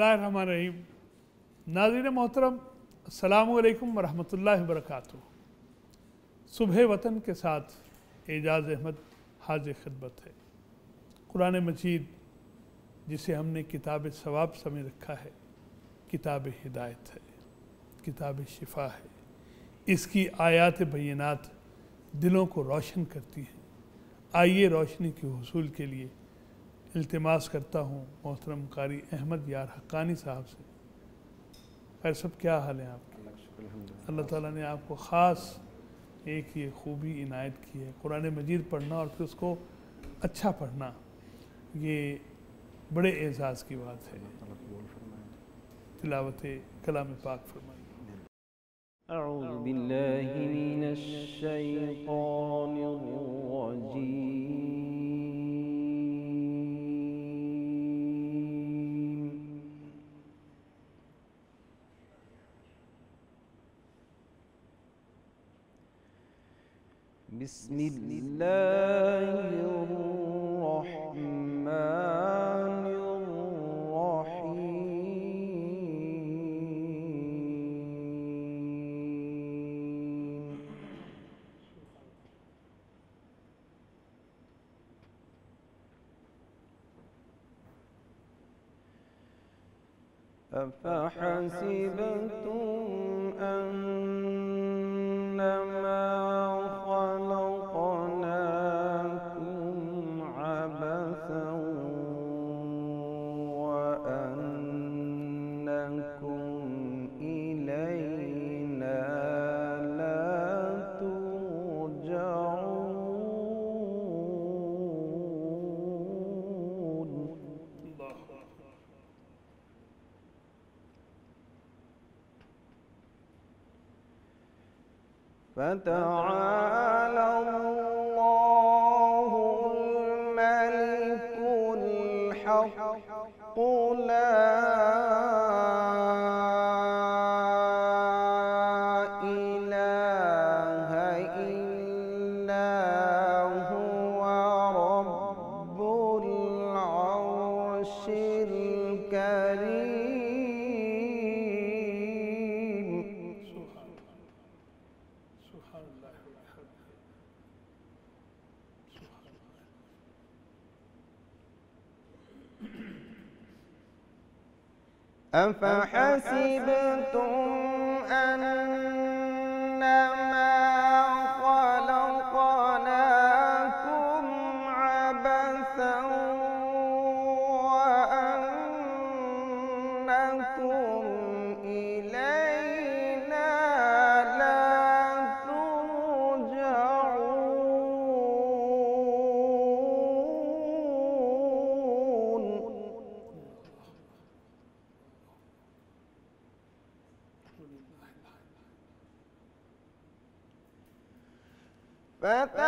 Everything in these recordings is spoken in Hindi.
बसमीम नाजिर मोहतरम अल्लाम वरहमल वर्क सुबह वतन के साथ एजाज अहमद हाज खदमत है कुरान मजीद जिसे हमने किताब सवाब समय रखा है किताब हिदायत है किताब शिफा है इसकी आयात बैनात दिलों को रोशन करती हैं आइए रोशनी के हसूल के लिए इल्तमास करता हूँ मोहतरम कारी अहमद यार हक्कानी साहब से खैर सब क्या हाल है आपके अल्लाह ताला ने आपको ख़ास एक ये खूबी इनायत की है कुरान मजीद पढ़ना और फिर उसको अच्छा पढ़ना ये बड़े एजाज़ की बात है तिलावत कलाम पाक फरमाई أعوذ بالله من الشيطان الرجيم بسم الله الرحمن الرحيم أفحسبتم أن Tetap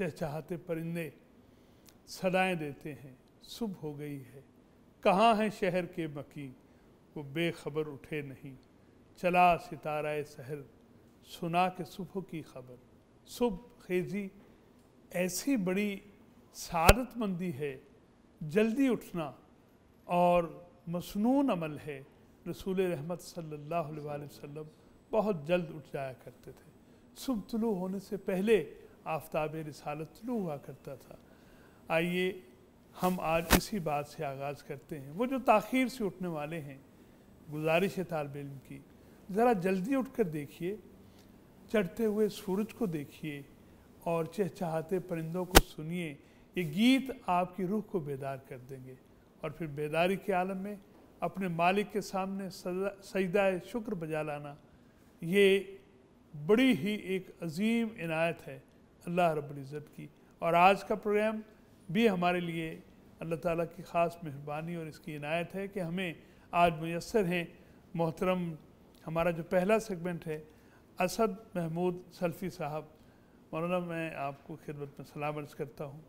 चहचहाते परिंदे सदाएं देते हैं सुबह हो गई है कहाँ हैं शहर के मकी वो बेखबर उठे नहीं चला सितारा शहर सुना के सुबह की खबर सुबह खेजी ऐसी बड़ी सादतमंदी है जल्दी उठना और मसनून अमल है रसूल रहमत सल्लल्लाहु अलैहि वसल्लम बहुत जल्द उठ जाया करते थे सुबह तुलू होने से पहले आफ्ताब रसालत तलू तो हुआ करता था आइए हम आज इसी बात से आगाज़ करते हैं वो जो तखिर से उठने वाले हैं गुजारिश है तालब इम की ज़रा जल्दी उठ कर देखिए चढ़ते हुए सूरज को देखिए और चहचहाते परिंदों को सुनिए ये गीत आपकी रूह को बेदार कर देंगे और फिर बेदारी के आलम में अपने मालिक के सामने सजदा शुक्र बजा लाना ये बड़ी ही एक अजीम इनायत है अल्लाह रब्ज़त की और आज का प्रोग्राम भी हमारे लिए अल्लाह ताला की ख़ास मेहरबानी और इसकी इनायत है कि हमें आज मैसर हैं मोहतरम हमारा जो पहला सेगमेंट है असद महमूद सल्फ़ी साहब मौलाना मैं आपको खिदमत में सलाम अर्ज़ करता हूँ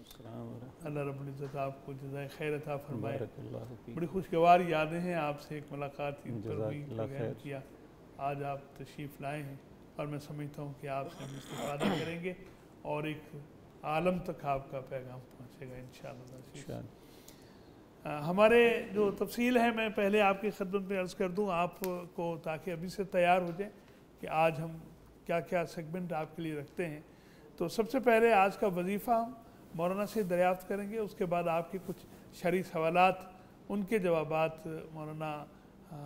अल्लाह रबुल्ज़त आपको जजाय खैर था फरमाए बड़ी खुशगवार यादें हैं आपसे एक मुलाकात हुई किया आज आप तशरीफ़ लाए हैं और मैं समझता हूँ कि आप हम इस्तादा करेंगे और एक आलम तक आपका पैगाम पहुँचेगा इन हमारे जो तफसील है मैं पहले आपकी खदमत में अर्ज़ कर दूँ आपको ताकि अभी से तैयार हो जाए कि आज हम क्या क्या सेगमेंट आपके लिए रखते हैं तो सबसे पहले आज का वजीफ़ा हम मौलाना से दरियाफ़त करेंगे उसके बाद आपके कुछ शरी सवाल उनके जवाब मौलाना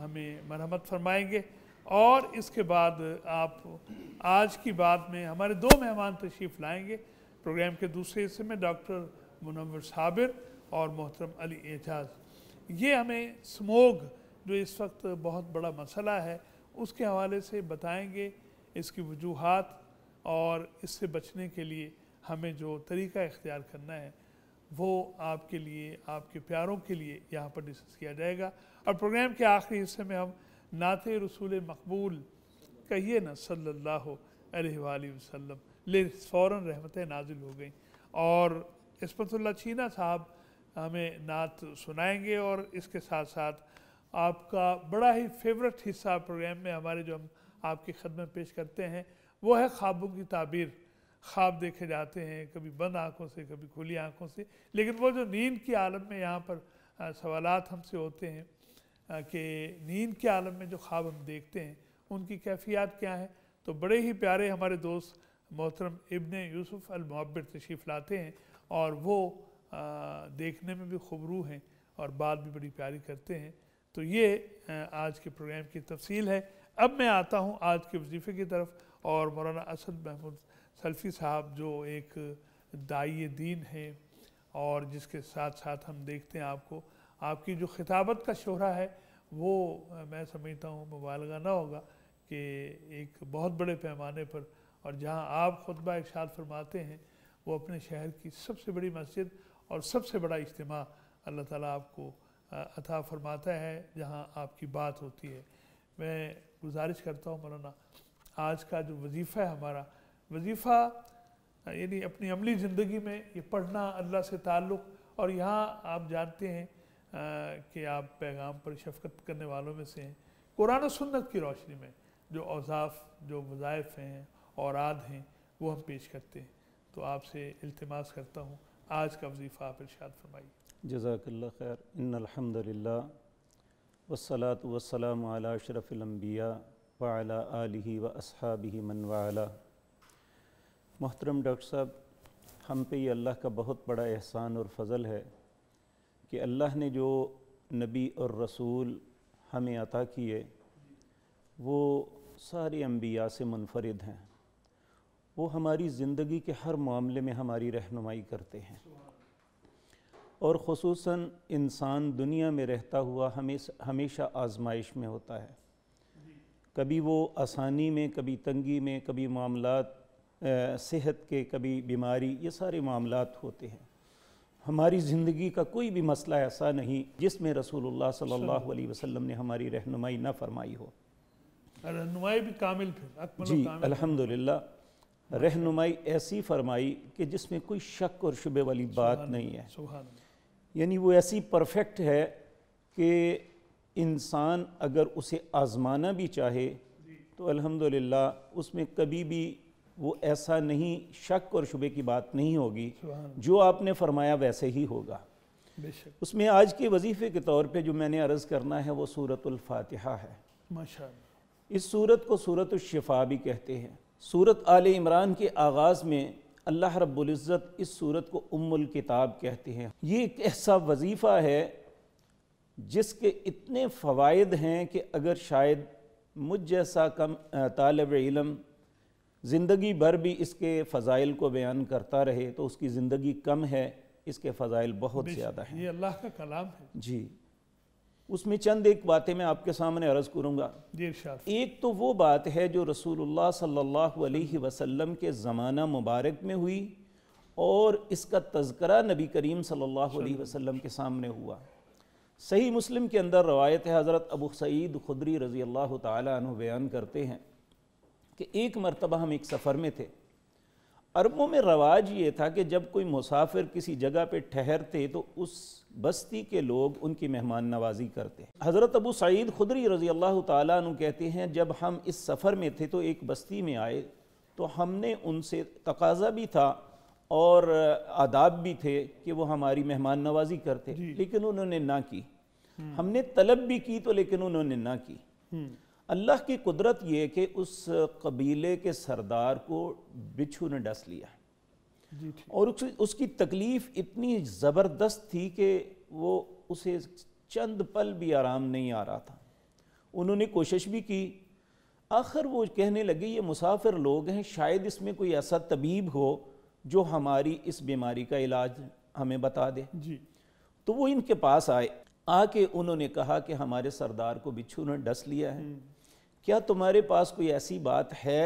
हमें मरहमत फरमाएंगे और इसके बाद आप आज की बात में हमारे दो मेहमान तशरीफ़ लाएंगे प्रोग्राम के दूसरे हिस्से में डॉक्टर मुनवर साबिर और मोहतरम अली एजाज ये हमें स्मोग जो इस वक्त बहुत बड़ा मसला है उसके हवाले से बताएंगे इसकी वजूहत और इससे बचने के लिए हमें जो तरीका इख्तियार करना है वो आपके लिए आपके प्यारों के लिए यहाँ पर डिस्कस किया जाएगा और प्रोग्राम के आखिरी हिस्से में हम नात रसूल मकबूल कहिए ना सल्ला वसल्लम ले फ़ौर रहमत नाजिल हो गई और इसमतुल्ला छीना साहब हमें नात सुनाएंगे और इसके साथ साथ आपका बड़ा ही फेवरेट हिस्सा प्रोग्राम में हमारे जो हम आपकी खदमत पेश करते हैं वो है ख्वाबों की ताबीर ख्वाब देखे जाते हैं कभी बंद आँखों से कभी खुली आँखों से लेकिन वो जो नींद की आलम में यहाँ पर सवालात हमसे होते हैं कि नींद के आलम में जो ख्वाब हम देखते हैं उनकी कैफियत क्या है तो बड़े ही प्यारे हमारे दोस्त मोहतरम इबन यूसुफ अलमबड़ तशरीफ़ लाते हैं और वो आ, देखने में भी खबरू हैं और बात भी बड़ी प्यारी करते हैं तो ये आज के प्रोग्राम की तफसील है अब मैं आता हूँ आज के वजीफ़े की तरफ और मौलाना असद महमूद सल्फ़ी साहब जो एक दाई दीन है और जिसके साथ साथ हम देखते हैं आपको आपकी जो खिताबत का शोहरा है वो मैं समझता हूँ मुबालगा ना होगा कि एक बहुत बड़े पैमाने पर और जहाँ आप खुतबा इर्शाद फरमाते हैं वो अपने शहर की सबसे बड़ी मस्जिद और सबसे बड़ा इज्तम अल्लाह ताला आपको अता फरमाता है जहाँ आपकी बात होती है मैं गुजारिश करता हूँ मौलाना आज का जो वजीफ़ा है हमारा वजीफ़ा यानी अपनी अमली ज़िंदगी में ये पढ़ना अल्लाह से ताल्लुक़ और यहाँ आप जानते हैं कि आप पैगाम पर शफकत करने वालों में से हैं कुरान सुन्नत की रोशनी में जो औजाफ जो वज़ायफ़ हैं और आद हैं वो हम पेश करते हैं तो आपसे अल्तमास करता हूँ आज का वजीफ़ा आप इर्शाद फरमाइए जजाकल्ला खैर इनहमदिल्ला वसलात वसलाम शरफ़लम्बिया वाला आलि व असहाबी मन वाला मोहतरम डॉक्टर साहब हम पे ये अल्लाह का बहुत बड़ा एहसान और फजल है कि अल्लाह ने जो नबी और रसूल हमें अता किए वो सारे अम्बिया से मुनफरद हैं वो हमारी ज़िंदगी के हर मामले में हमारी रहनुमाई करते हैं और खसूस इंसान दुनिया में रहता हुआ हमेशा हमेशा आजमाइश में होता है कभी वो आसानी में कभी तंगी में कभी मामला सेहत के कभी बीमारी ये सारे मामला होते हैं हमारी ज़िंदगी का कोई भी मसला ऐसा नहीं जिसमें रसूलुल्लाह सल्लल्लाहु अलैहि वसल्लम ने हमारी रहनुमाई ना फरमाई हो रहनुमाई भी कामिल फिर जी अल्हम्दुलिल्लाह रहनुमाई ऐसी फरमाई कि जिसमें कोई शक और शुबे वाली बात नहीं है यानी वो ऐसी परफेक्ट है कि इंसान अगर उसे आज़माना भी चाहे तो अलहमदिल्ला उसमें कभी भी वो ऐसा नहीं शक और शुबे की बात नहीं होगी जो आपने फरमाया वैसे ही होगा उसमें आज के वजीफ़े के तौर पे जो मैंने अर्ज़ करना है वो सूरतुल्फातिहा है इस सूरत को सूरत शिफा भी कहते हैं सूरत आल इमरान के आगाज़ में अल्लाह रब्ज़त इस सूरत को उमुल किताब कहते हैं ये एक ऐसा वजीफ़ा है जिसके इतने फ़वाद हैं कि अगर शायद मुझ जैसा कम तालब इलम ज़िंदगी भर भी इसके फ़ज़ाइल को बयान करता रहे तो उसकी ज़िंदगी कम है इसके फ़ज़ाइल बहुत ज़्यादा हैं ये अल्लाह का कलाम है जी उसमें चंद एक बातें मैं आपके सामने अर्ज़ करूँगा एक तो वो बात है जो रसूलुल्लाह सल्लल्लाहु अलैहि वसल्लम के ज़माना मुबारक में हुई और इसका तस्करा नबी करीम सल्लल्लाहु अलैहि वसल्लम के सामने हुआ सही मुस्लिम के अंदर रवायत है हज़रत अबू सईद खुदरी रज़ी अल्लाह तु बयान करते हैं कि एक मरतबा हम एक सफ़र में थे अरबों में रवाज ये था कि जब कोई मुसाफिर किसी जगह पर ठहरते तो उस बस्ती के लोग उनकी मेहमान नवाजी करते हज़रत अबू सईद खुदरी रज़ी अल्लाह तु कहते हैं जब हम इस सफ़र में थे तो एक बस्ती में आए तो हमने उनसे तकाजा भी था और आदाब भी थे कि वो हमारी मेहमान नवाजी करते लेकिन उन्होंने ना की हम्म। हमने तलब भी की तो लेकिन उन्होंने ना की हम्म। अल्लाह की कुदरत ये कि उस कबीले के सरदार को बिच्छू ने डस लिया और उस, उसकी तकलीफ़ इतनी ज़बरदस्त थी कि वो उसे चंद पल भी आराम नहीं आ रहा था उन्होंने कोशिश भी की आखिर वो कहने लगे ये मुसाफिर लोग हैं शायद इसमें कोई ऐसा तबीब हो जो हमारी इस बीमारी का इलाज हमें बता दे जी तो वो इनके पास आए आके उन्होंने कहा कि हमारे सरदार को बिच्छू ने डस लिया है हम्म। क्या तुम्हारे पास कोई ऐसी बात है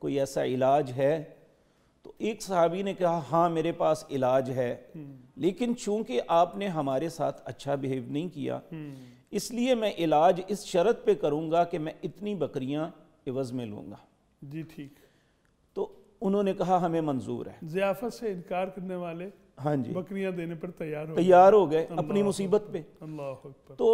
कोई ऐसा इलाज है तो एक सहाबी ने कहा हाँ मेरे पास इलाज है हम्म। लेकिन चूंकि आपने हमारे साथ अच्छा बिहेव नहीं किया हम्म। इसलिए मैं इलाज इस शर्त पे करूँगा कि मैं इतनी बकरियाँ इवज में लूंगा जी ठीक तो उन्होंने कहा हमें मंजूर है जियाफत से इनकार करने वाले हाँ जी बकरियां देने पर तैयार हो तैयार हो गए अपनी मुसीबत पे अल्लाह तो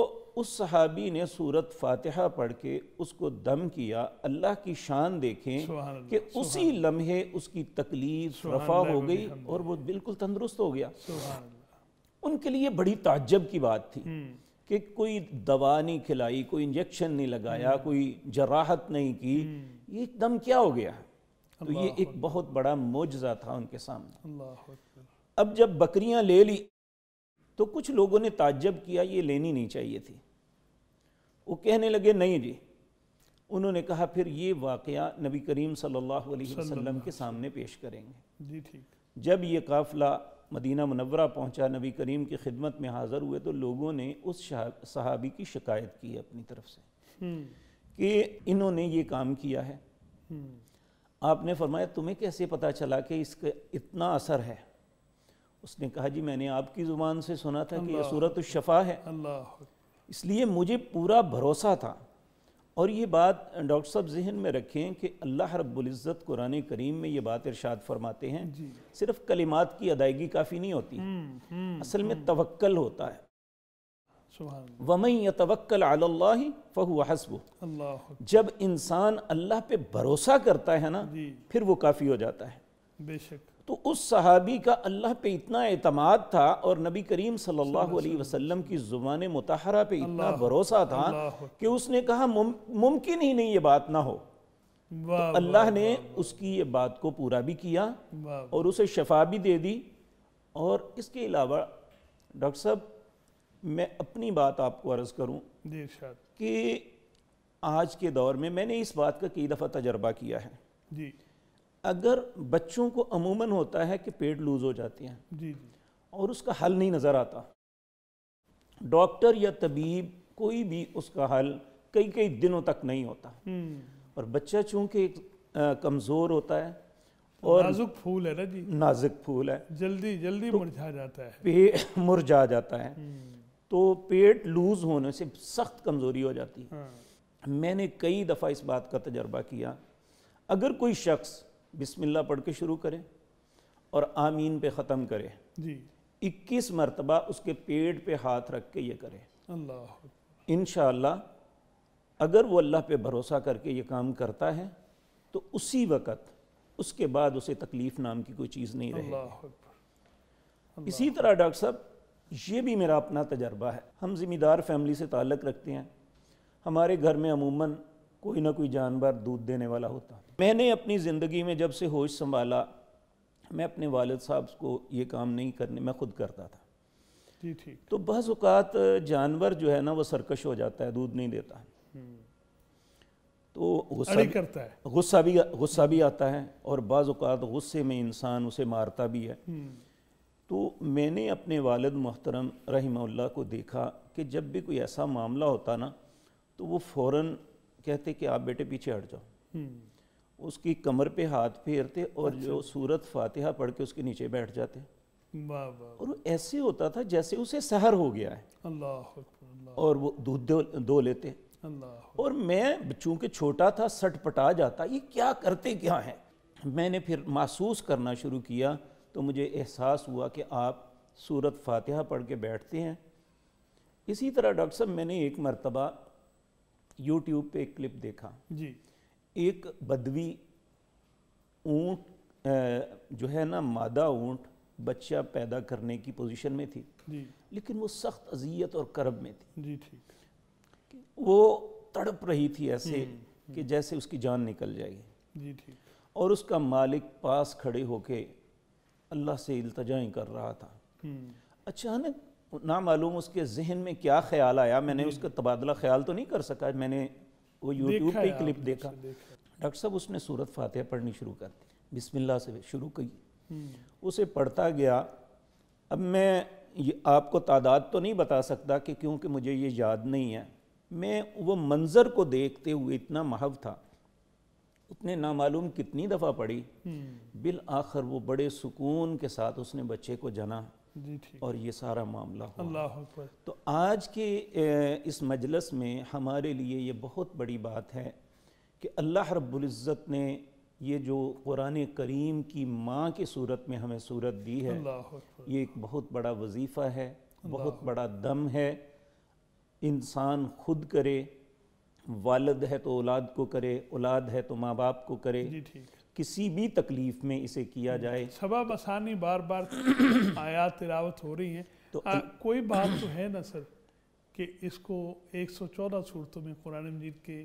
उस सहाबी ने सूरत फातिहा पढ़ के उसको दम किया अल्लाह की शान देखें कि उसी लम्हे उसकी तकलीफ रफा हो गई और वो बिल्कुल तंदुरुस्त हो गया उनके लिए बड़ी ताज्जब की बात थी हम्म। कि कोई दवा नहीं खिलाई कोई इंजेक्शन नहीं लगाया हम्म। कोई जराहत नहीं की हम्म। ये दम क्या हो गया तो ये एक बहुत बड़ा मोजा था उनके सामने अब जब बकरियां ले ली तो कुछ लोगों ने ताज्जब किया ये लेनी नहीं चाहिए थी वो कहने लगे नहीं जी उन्होंने कहा फिर ये वाक़ नबी करीम सल्लल्लाहु अलैहि वसल्लम के सामने पेश करेंगे जी ठीक जब ये काफ़िला मदीना मुनवरा पहुंचा नबी करीम की खिदमत में हाज़र हुए तो लोगों ने उस सहाबी की शिकायत की अपनी तरफ से हम्म। कि इन्होंने ये काम किया है हम्म। आपने फरमाया तुम्हें कैसे पता चला कि इसका इतना असर है उसने कहा जी मैंने आपकी ज़ुबान से सुना था कि यह सूरत शफ़ा है इसलिए मुझे पूरा भरोसा था और ये बात डॉक्टर साहब जहन में रखें कि अल्लाह रब्ज़त कुरान करीम में ये बात इरशाद फरमाते हैं सिर्फ कलिमात की अदायगी काफ़ी नहीं होती हम्म, हम्म, असल में हम्म। तवक्ल होता है वमई तवक्ल फ़हु हसब जब इंसान अल्लाह पे भरोसा करता है ना फिर वो काफ़ी हो जाता है बेशक तो उस सहाबी का अल्लाह पे इतना अतमाद था और नबी करीम सल्लल्लाहु अलैहि वसल्लम की ज़ुबान मतहरा पे इतना भरोसा था कि उसने कहा मुमकिन ही नहीं ये बात ना हो तो अल्लाह ने उसकी ये बात को पूरा भी किया और उसे शफा भी दे दी और इसके अलावा डॉक्टर साहब मैं अपनी बात आपको अर्ज़ करूं कि आज के दौर में मैंने इस बात का कई दफ़ा तजर्बा किया है जी अगर बच्चों को अमूमन होता है कि पेट लूज़ हो जाती हैं जी जी और उसका हल नहीं नज़र आता डॉक्टर या तबीब कोई भी उसका हल कई कई दिनों तक नहीं होता हम्म। और बच्चा चूंकि कमज़ोर होता है तो और नाजुक फूल है ना जी नाजुक फूल है जल्दी जल्दी तो मुरझा जाता है पे मुरझा जाता है हम्म। तो पेट लूज़ होने से सख्त कमज़ोरी हो जाती है हाँ। मैंने कई दफ़ा इस बात का तजर्बा किया अगर कोई शख्स बिस्मिल्लाह पढ़ के शुरू करें और आमीन पे ख़त्म करें जी इक्कीस मरतबा उसके पेट पे हाथ रख के ये करें अल्लाह इन अगर वो अल्लाह पे भरोसा करके ये काम करता है तो उसी वक़्त उसके बाद उसे तकलीफ़ नाम की कोई चीज़ नहीं रहेगी इसी तरह डॉक्टर साहब ये भी मेरा अपना तजर्बा है हम ज़िम्मेदार फैमिली से ताल्लक़ रखते हैं हमारे घर में अमूमन कोई ना कोई जानवर दूध देने वाला होता मैंने अपनी ज़िंदगी में जब से होश संभाला मैं अपने वालद साहब को ये काम नहीं करने मैं खुद करता था जी ठीक तो बस अवत जानवर जो है ना वो सरकश हो जाता है दूध नहीं देता तो गुस्सा करता है गुस्सा भी गुस्सा भी आता है और बाज़ात गुस्से में इंसान उसे मारता भी है हम्म। तो मैंने अपने वालद मोहतरम रही को देखा कि जब भी कोई ऐसा मामला होता ना तो वो फ़ौर कहते कि आप बेटे पीछे हट जाओ हम्म। उसकी कमर पे हाथ फेरते और अच्छा। जो सूरत फातिहा पढ़ के उसके नीचे बैठ जाते और ऐसे होता था जैसे उसे सहर हो गया है अल्लाह और वो दूध दो, लेते और मैं चूंकि छोटा था सटपटा जाता ये क्या करते क्या हैं मैंने फिर महसूस करना शुरू किया तो मुझे एहसास हुआ कि आप सूरत फातिहा पढ़ के बैठते हैं इसी तरह डॉक्टर साहब मैंने एक मरतबा यूट्यूब पे एक क्लिप देखा जी एक बदवी ऊंट जो है ना मादा ऊंट बच्चा पैदा करने की पोजीशन में थी जी। लेकिन वो सख्त अजियत और करब में थी जी ठीक वो तड़प रही थी ऐसे हम्म, हम्म। कि जैसे उसकी जान निकल जाएगी जी ठीक और उसका मालिक पास खड़े होके अल्लाह से इल्तजाई कर रहा था हम्म। अचानक नामालूम उसके जहन में क्या ख्याल आया मैंने उसका तबादला ख्याल तो नहीं कर सका मैंने वो यूट्यूब पे क्लिप देखा डॉक्टर साहब उसने सूरत फातह पढ़नी शुरू कर दी बिस्मिल्लाह से शुरू की हम्म। उसे पढ़ता गया अब मैं ये आपको तादाद तो नहीं बता सकता कि क्योंकि मुझे ये याद नहीं है मैं वो मंज़र को देखते हुए इतना महव था उतने नामालूम कितनी दफ़ा पढ़ी हम्म। बिल आखिर वो बड़े सुकून के साथ उसने बच्चे को जना और ये सारा मामला हुआ अल्लाह तो आज के इस मजलस में हमारे लिए ये बहुत बड़ी बात है कि अल्लाह रब्ज़त ने ये जो कुरान करीम की माँ की सूरत में हमें सूरत दी है ये एक बहुत बड़ा वजीफ़ा है बहुत बड़ा दम है इंसान खुद करे वालद है तो औलाद को करे औलाद है तो माँ बाप को करे जी ठीक किसी भी तकलीफ में इसे किया जाए सबा बसानी बार बार आयात तिलावत हो रही है तो आ, कोई बात तो है ना सर कि इसको 114 सूरतों में कुरान मजीद के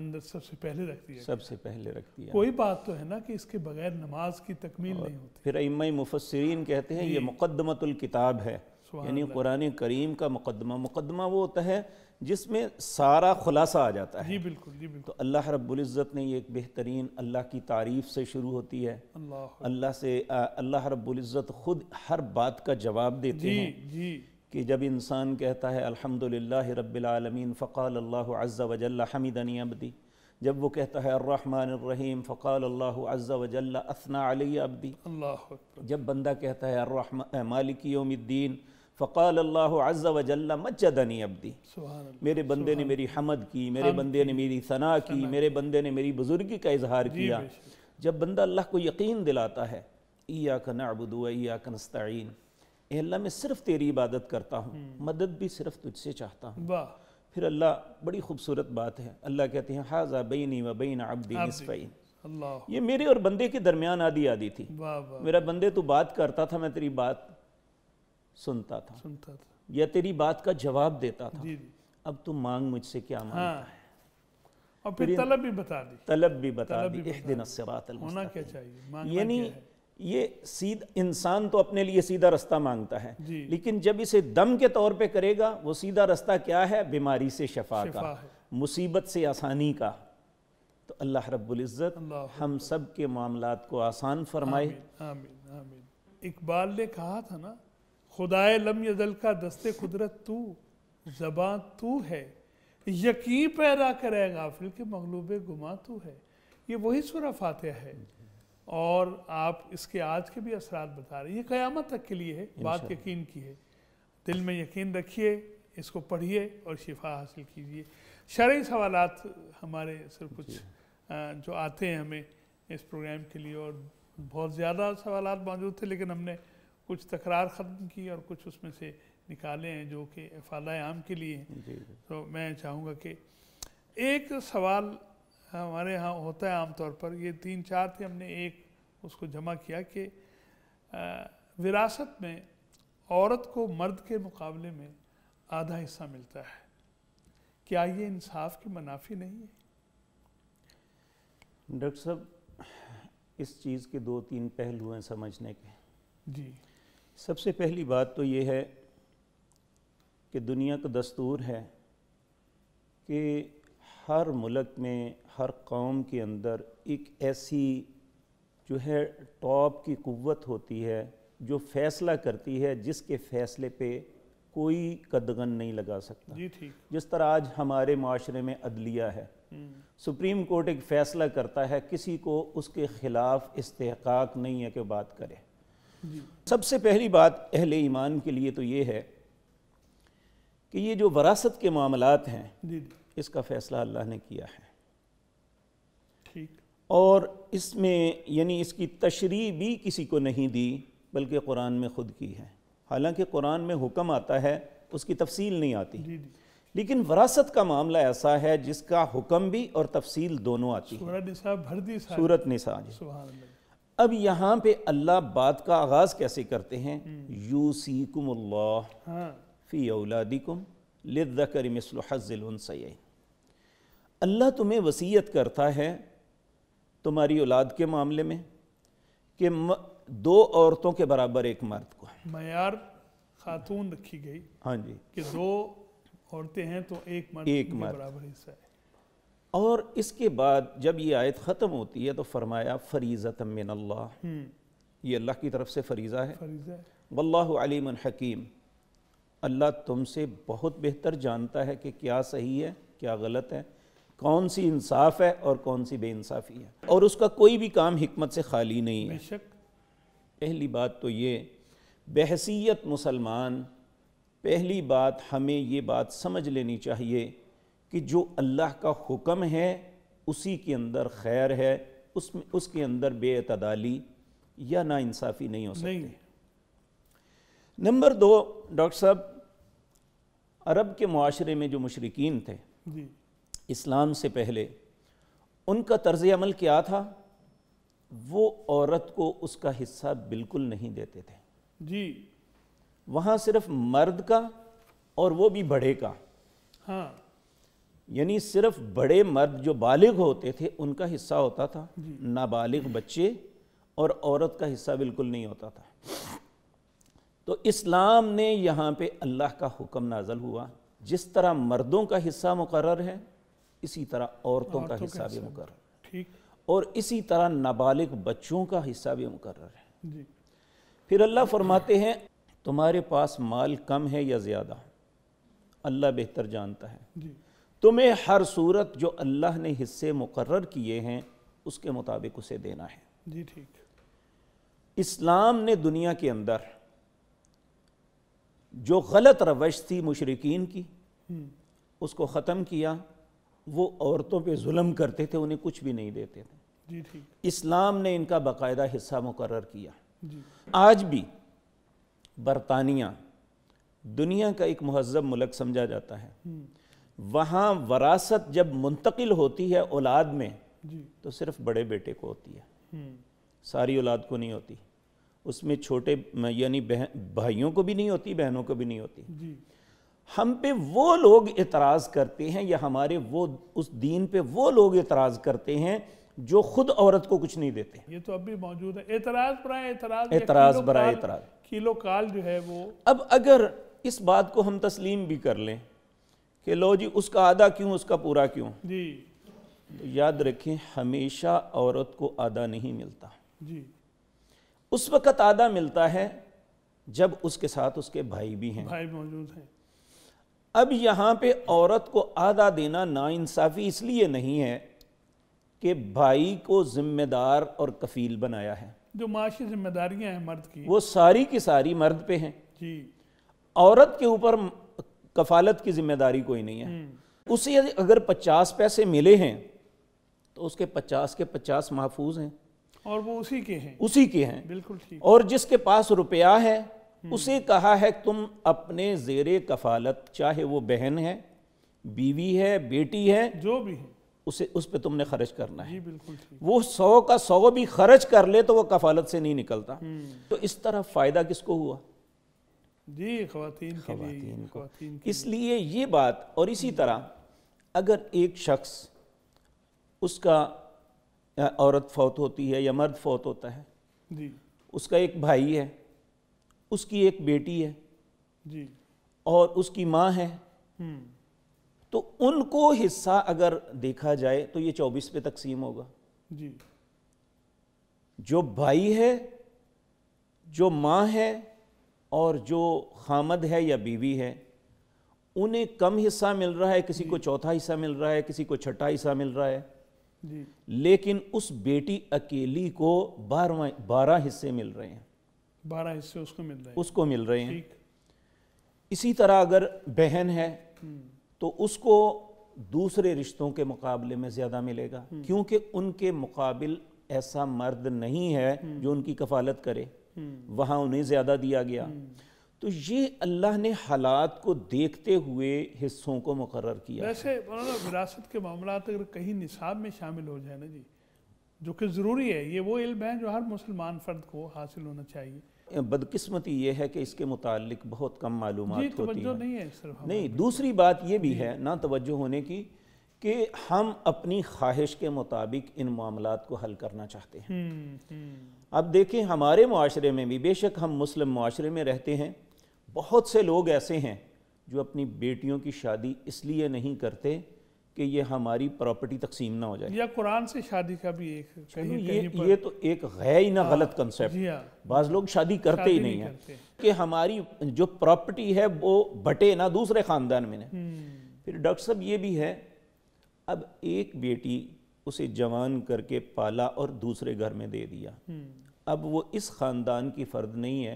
अंदर सबसे पहले रख दिया सबसे पहले रख दिया कोई बात तो है ना कि इसके बगैर नमाज की तकमील नहीं होती फिर इम मुफसरीन कहते हैं ये मुकदमतुल किताब है यानी कुरान करीम का मुकदमा मुकदमा वो होता है जिसमें सारा खुलासा आ जाता है जी बिल्कुल जी बिल्कुल तो अल्लाह रब्ज़त ने ये एक बेहतरीन अल्लाह की तारीफ़ से शुरू होती है अल्लाह से अल्लाह रब्ज़त ख़ुद हर बात का जवाब देती जी, जी कि जब इंसान कहता है अल्हम्दुलिल्लाह रबालमीन फ़क़ाल अल्लाह अज़्ज़ा वजल्ला हमीदनी अब्दी जब वो कहता है अर्रहमानरहीम फ़क़ाल अल्लाह अज़्ज़ा वजल्ला असना अली अबदी जब बंदा कहता है मालिकी योमद्दीन फ़क़ाल अल्लाह अज़ वजल्ला मज्जदनी अब्दी मेरे बंदे ने मेरी हमद की मेरे बंदे ने मेरी सना की मेरे बंदे ने मेरी बुज़ुर्गी का इजहार किया जब बंदा अल्लाह को यकीन दिलाता है ईया का नबुदो ईया का नस्तीन अल्लाह मैं सिर्फ तेरी इबादत करता हूँ हम्म। मदद भी सिर्फ तुझसे चाहता हूँ फिर अल्लाह बड़ी खूबसूरत बात है अल्लाह कहते हैं हाजा बैनी व बैन अब्दी ये मेरे और बंदे के दरमियान आधी आधी थी मेरा बंदे तो बात करता था मैं तेरी बात सुनता था सुनता था या तेरी बात का जवाब देता था जी जी। अब तू मांग मुझसे क्या मांगता हाँ। है और फिर तलब भी बता दी तलब भी बता दी एक दिन होना क्या चाहिए यानी ये सीध इंसान तो अपने लिए सीधा रास्ता मांगता है लेकिन जब इसे दम के तौर पे करेगा वो सीधा रास्ता क्या है बीमारी से शफा, शफा का मुसीबत से आसानी का तो अल्लाह इज़्ज़त हम सब के मामला को आसान फरमाए आमीन, आमीन। इकबाल ने कहा था ना खुदाए लम यजल का दस्ते कुदरत तू जबाँ तू है यकीन पैदा करे गाफिल के मगलूब गुमा तू है ये वही सूर फातह है और आप इसके आज के भी असरात बता रहे हैं ये क़यामत तक के लिए है बात यकीन की है दिल में यकीन रखिए इसको पढ़िए और शिफा हासिल कीजिए शर्य सवाल हमारे सर कुछ जो आते हैं हमें इस प्रोग्राम के लिए और बहुत ज़्यादा सवाल मौजूद थे लेकिन हमने कुछ तकरार ख़त्म की और कुछ उसमें से निकाले हैं जो कि फाल आम के लिए हैं तो मैं चाहूँगा कि एक सवाल हमारे यहाँ होता है आमतौर पर ये तीन चार थे हमने एक उसको जमा किया कि विरासत में औरत को मर्द के मुकाबले में आधा हिस्सा मिलता है क्या ये इंसाफ की मुनाफी नहीं है डॉक्टर साहब इस चीज़ के दो तीन पहलू हैं समझने के जी सबसे पहली बात तो ये है कि दुनिया का दस्तूर है कि हर मुल्क में हर कौम के अंदर एक ऐसी जो है टॉप की कुत होती है जो फैसला करती है जिसके फैसले पे कोई कदगन नहीं लगा सकता जी जिस तरह आज हमारे माशरे में अदलिया है हम्म। सुप्रीम कोर्ट एक फ़ैसला करता है किसी को उसके ख़िलाफ़ इस्तेहकाक नहीं है कि बात करे सबसे पहली बात अहल ईमान के लिए तो ये है कि ये जो वरासत के मामला हैं इसका फ़ैसला अल्लाह ने किया है ठीक और इसमें यानी इसकी तशरी भी किसी को नहीं दी बल्कि कुरान में ख़ुद की है हालांकि कुरान में हुक्म आता है उसकी तफसील नहीं आती लेकिन वरासत का मामला ऐसा है जिसका हुक्म भी और तफसील दोनों आती है सूरत निसा अब यहाँ पे अल्लाह बात का आगाज़ कैसे करते हैं यू सी कुम अल्लाह तुम्हें वसीयत करता है तुम्हारी औलाद के मामले में कि दो औरतों के बराबर एक मर्द को मैार खातून रखी गई हाँ जी कि दो औरतें हैं तो एक मर्द एक मर्द बराबर हिस्सा है और इसके बाद जब ये आयत ख़त्म होती है तो फरमाया फरीज़त मिन अल्लाह हम्म। ये अल्लाह की तरफ से फरीज़ा है वल्लाम हकीम अल्लाह तुमसे बहुत बेहतर जानता है कि क्या सही है क्या गलत है कौन सी इंसाफ है और कौन सी बेइंसाफ़ी है और उसका कोई भी काम हिकमत से खाली नहीं है पहली बात तो ये बहसीत मुसलमान पहली बात हमें ये बात समझ लेनी चाहिए कि जो अल्लाह का हुक्म है उसी के अंदर खैर है उसमें उसके अंदर बेतदाली या नाानसाफ़ी नहीं हो सकती नंबर दो डॉक्टर साहब अरब के माशरे में जो मशरकिन थे इस्लाम से पहले उनका तर्ज अमल क्या था वो औरत को उसका हिस्सा बिल्कुल नहीं देते थे जी वहाँ सिर्फ मर्द का और वो भी बड़े का हाँ यानी सिर्फ बड़े मर्द जो बालिग होते थे उनका हिस्सा होता था नाबालिग बच्चे और औरत का हिस्सा बिल्कुल नहीं होता था तो इस्लाम ने यहाँ पे अल्लाह का हुक्म नाजल हुआ जिस तरह मर्दों का हिस्सा मुकर है इसी तरह औरतों का हिस्सा भी मुकर ठीक और इसी तरह नाबालिग बच्चों का हिस्सा भी मुकर है जी। फिर अल्लाह फरमाते हैं तुम्हारे पास माल कम है या ज़्यादा अल्लाह बेहतर जानता है जी। तुम्हें हर सूरत जो अल्लाह ने हिस्से मुकर किए हैं उसके मुताबिक उसे देना है जी ठीक इस्लाम ने दुनिया के अंदर जो गलत रवश थी मुशरकिन की हम्म। उसको ख़त्म किया वो औरतों पे जुल्म करते थे उन्हें कुछ भी नहीं देते थे इस्लाम ने इनका बाकायदा हिस्सा मुकर किया जी। आज भी बरतानिया दुनिया का एक महजब मुलक समझा जाता है हम्म। वहाँ वरासत जब मुंतकिल होती है औलाद में तो सिर्फ बड़े बेटे को होती है हम्म। सारी औलाद को नहीं होती उसमें छोटे यानी भाइयों को भी नहीं होती बहनों को भी नहीं होती हम पे वो लोग एतराज़ करते हैं या हमारे वो उस दीन पे वो लोग एतराज़ करते हैं जो खुद औरत को कुछ नहीं देते ये तो अभी मौजूद है एतराज़ बराए एतराज़ बराए एतराज़ किलो काल जो है वो अब अगर इस बात को हम तस्लीम भी कर लें कि लो जी उसका आधा क्यों उसका पूरा क्यों जी तो याद रखें हमेशा औरत को आधा नहीं मिलता जी उस वक़्त आधा मिलता है जब उसके साथ उसके भाई भी हैं भाई मौजूद हैं अब यहाँ पे औरत को आधा देना नाइंसाफ़ी इसलिए नहीं है कि भाई को जिम्मेदार और कफील बनाया है जो माशी जिम्मेदारियां हैं मर्द की वो सारी की सारी मर्द पे हैं जी औरत के ऊपर कफालत की जिम्मेदारी कोई नहीं है हम्म। उसे अगर पचास पैसे मिले हैं तो उसके पचास के पचास महफूज हैं और वो उसी के हैं उसी के हैं बिल्कुल ठीक और जिसके पास रुपया है हम्म। उसे कहा है तुम अपने जेर कफालत चाहे वो बहन है बीवी है बेटी है जो भी है उसे उस पर तुमने खर्च करना है बिल्कुल वो सौ का सौ भी खर्च कर ले तो वो कफालत से नहीं निकलता हम्म। तो इस तरह फ़ायदा किसको हुआ जी खातन खातन को इसलिए ये बात और इसी हम्म। तरह अगर एक शख्स उसका औरत फौत होती है या मर्द फौत होता है जी उसका एक भाई है उसकी एक बेटी है जी और उसकी माँ है हम्म। तो उनको हिस्सा अगर देखा जाए तो ये चौबीस पे तकसीम होगा जी जो भाई है जो माँ है और जो खामद है या बीवी है उन्हें कम हिस्सा मिल रहा है किसी को चौथा हिस्सा मिल रहा है किसी को छठा हिस्सा मिल रहा है लेकिन उस बेटी अकेली को बारवा बारह हिस्से मिल रहे हैं बारह हिस्से उसको मिल रहे हैं उसको मिल रहे हैं इसी तरह अगर बहन है हम्म। तो उसको दूसरे रिश्तों के मुकाबले में ज़्यादा मिलेगा हम्म। क्योंकि उनके मुकाबिल ऐसा मर्द नहीं है हम्म। जो उनकी कफालत करे हम्म। वहाँ उन्हें ज़्यादा दिया गया हम्म। तो ये अल्लाह ने हालात को देखते हुए हिस्सों को मुकर किया वैसे विरासत के मामला अगर कहीं निसाब में शामिल हो जाए ना जी जो कि ज़रूरी है ये वो इल्म है जो हर मुसलमान फ़र्द को हासिल होना चाहिए बदकिस्मती ये है कि इसके मुतालिक बहुत कम मालूम होती है नहीं है सिर्फ नहीं दूसरी बात ये भी है ना तवज्जो होने की कि हम अपनी ख्वाहिश के मुताबिक इन मामला को हल करना चाहते हैं हम्म, अब देखें हमारे माशरे में भी बेशक हम मुस्लिम माशरे में रहते हैं बहुत से लोग ऐसे हैं जो अपनी बेटियों की शादी इसलिए नहीं करते कि ये हमारी प्रॉपर्टी तकसीम ना हो जाए या कुरान से शादी का भी एक कहीं, ये कहीं पर... ये तो एक है ही ना हाँ, गलत कंसेप्ट हाँ। बाज लोग शादी करते शादी ही नहीं, नहीं है कि हमारी जो प्रॉपर्टी है वो बटे ना दूसरे ख़ानदान में हम्म। फिर डॉक्टर साहब ये भी है अब एक बेटी उसे जवान करके पाला और दूसरे घर में दे दिया हम्म। अब वो इस ख़ानदान की फ़र्द नहीं है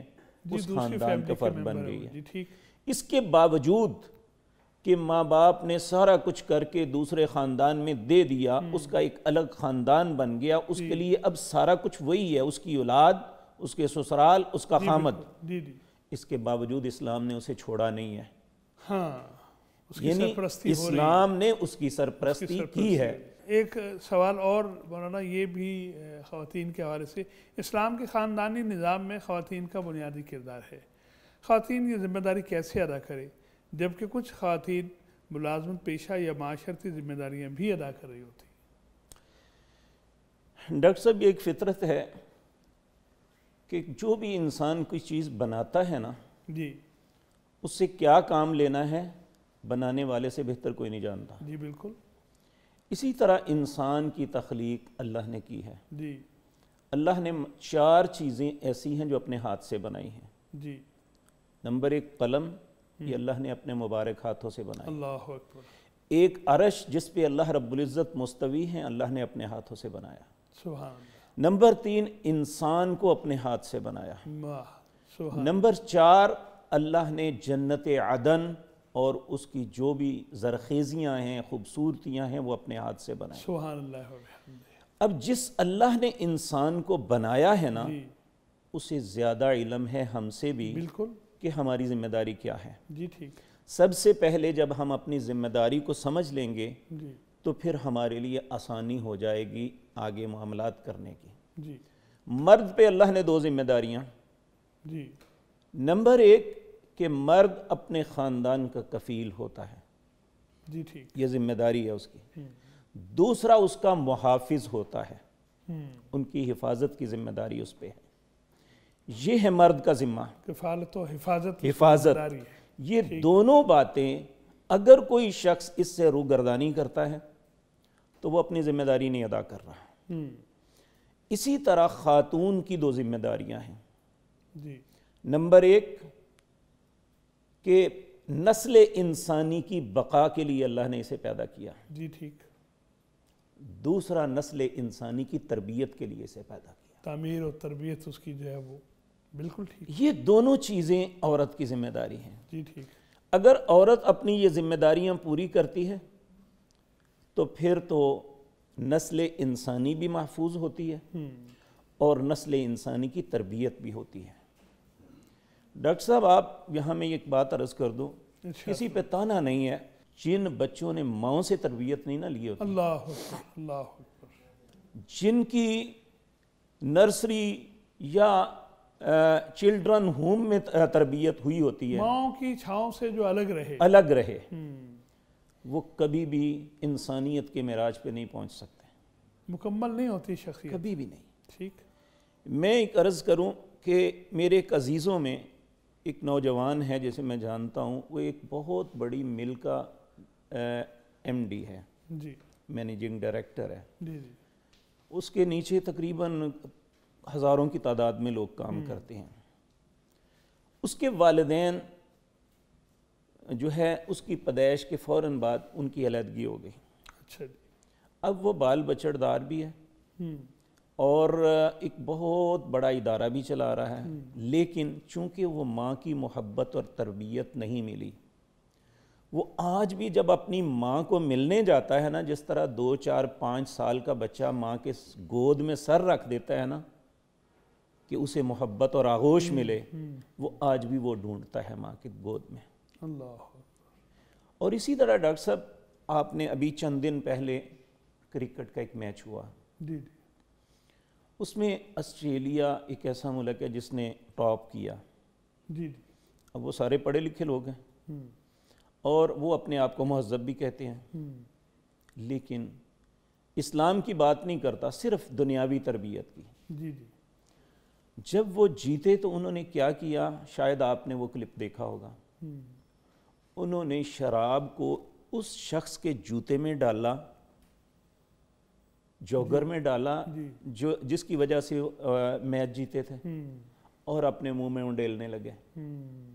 उस ख़ानदान का फ़र्द बन गई है इसके बावजूद कि माँ बाप ने सारा कुछ करके दूसरे ख़ानदान में दे दिया हम्म। उसका एक अलग ख़ानदान बन गया उसके लिए अब सारा कुछ वही है उसकी औलाद उसके ससुराल उसका खामद इसके बावजूद इस्लाम ने उसे छोड़ा नहीं है हाँ, यानी इस्लाम ने उसकी सरप्रस्ती की है एक सवाल और मौलाना ये भी ख़वान के हवाले से इस्लाम के ख़ानदानी निज़ाम में ख़वान का बुनियादी किरदार है ख़वान ये ज़िम्मेदारी कैसे अदा करें जबकि कुछ ख़वान मुलाजमत पेशा या माशरती ज़िम्मेदारियाँ भी अदा कर रही होती डॉक्टर साहब ये एक फितरत है कि जो भी इंसान कोई चीज़ बनाता है ना जी उससे क्या काम लेना है बनाने वाले से बेहतर कोई नहीं जानता जी बिल्कुल इसी तरह इंसान की तख्लीक अल्लाह ने की है जी अल्लाह ने चार चीज़ें ऐसी हैं जो अपने हाथ से बनाई हैं जी नंबर एक कलम ये हम्म। अल्लाह ने अपने मुबारक हाथों से बनाई अल्लाह एक अरश जिस पे अल्लाह रब्ज़त मुस्तवी हैं अल्लाह ने अपने हाथों से बनाया नंबर तीन इंसान को अपने हाथ से बनाया नंबर चार अल्लाह ने जन्नत अदन और उसकी जो भी जरखेज़ियाँ हैं खूबसूरतियाँ हैं वो अपने हाथ से बनाए अब जिस अल्लाह ने इंसान को बनाया है ना उसे ज़्यादा इलम है हमसे भी बिल्कुल कि हमारी ज़िम्मेदारी क्या है जी ठीक सबसे पहले जब हम अपनी ज़िम्मेदारी को समझ लेंगे जी तो फिर हमारे लिए आसानी हो जाएगी आगे मामला करने की जी मर्द पे अल्लाह ने दो ज़िम्मेदारियाँ नंबर एक कि मर्द अपने ख़ानदान का कफ़ील होता है जी ठीक ये जिम्मेदारी है उसकी हम्म। दूसरा उसका मुहाफिज होता है हम्म। उनकी हिफाजत की जिम्मेदारी उस पर है ये है मर्द का ज़िम्मा हिफाजत हिफाजत हिफाजत ये दोनों बातें अगर कोई शख्स इससे गर्दानी करता है तो वो अपनी ज़िम्मेदारी नहीं अदा कर रहा हम्म। इसी तरह ख़ातून की दो जिम्मेदारियां हैं नंबर एक कि नस्ल इंसानी की बका के लिए अल्लाह ने इसे पैदा किया जी ठीक दूसरा नस्ल इंसानी की तरबियत के लिए इसे पैदा किया तमीर और तरबियत उसकी जो है वो बिल्कुल ठीक ये दोनों चीज़ें औरत की जिम्मेदारी हैं जी ठीक अगर औरत अपनी ये जिम्मेदारियाँ पूरी करती है तो फिर तो नस्ल इंसानी भी महफूज होती है हम्म। और नस्ल इंसानी की तरबियत भी होती है डॉक्टर साहब आप यहाँ मैं एक बात अर्ज कर दूँ अच्छा। किसी पे ताना नहीं है जिन बच्चों ने माओ से तरबियत नहीं ना ली होती अल्लाह अल्लाह जिनकी नर्सरी या चिल्ड्रन होम में तरबियत हुई होती है माओ की छाओ से जो अलग रहे अलग रहे हम्म। वो कभी भी इंसानियत के मराज पे नहीं पहुंच सकते मुकम्मल नहीं होती शख्स कभी भी नहीं ठीक मैं एक अर्ज़ करूँ कि मेरे एक अजीज़ों में एक नौजवान है जैसे मैं जानता हूँ वो एक बहुत बड़ी मिल का एमडी है जी मैनेजिंग डायरेक्टर है जी जी उसके नीचे तकरीबन हज़ारों की तादाद में लोग काम हम्म। करते हैं उसके वालदेन जो है उसकी पैदाइश के फ़ौर बाद उनकी अलहदगी हो गई अच्छा अब वो बाल बचड़दार भी है हम्म। और एक बहुत बड़ा इदारा भी चला रहा है हम्म। लेकिन चूंकि वो माँ की मोहब्बत और तरबियत नहीं मिली वो आज भी जब अपनी माँ को मिलने जाता है ना जिस तरह दो चार पाँच साल का बच्चा माँ के गोद में सर रख देता है ना कि उसे मोहब्बत और आगोश हम्म, मिले हम्म। वो आज भी वो ढूंढता है माँ के गोद में अल्लाह और इसी तरह डॉक्टर साहब आपने अभी चंद दिन पहले क्रिकेट का एक मैच हुआ उसमें ऑस्ट्रेलिया एक ऐसा मुल्क है जिसने टॉप किया जी अब वो सारे पढ़े लिखे लोग हैं हम्म। और वो अपने आप को महजब भी कहते हैं हम्म। लेकिन इस्लाम की बात नहीं करता सिर्फ दुनियावी तरबियत की जी जी जब वो जीते तो उन्होंने क्या किया शायद आपने वो क्लिप देखा होगा हम्म। उन्होंने शराब को उस शख्स के जूते में डाला जोगर में डाला जो जिसकी वजह से मैच जीते थे हम्म। और अपने मुंह में उंडेलने लगे हम्म।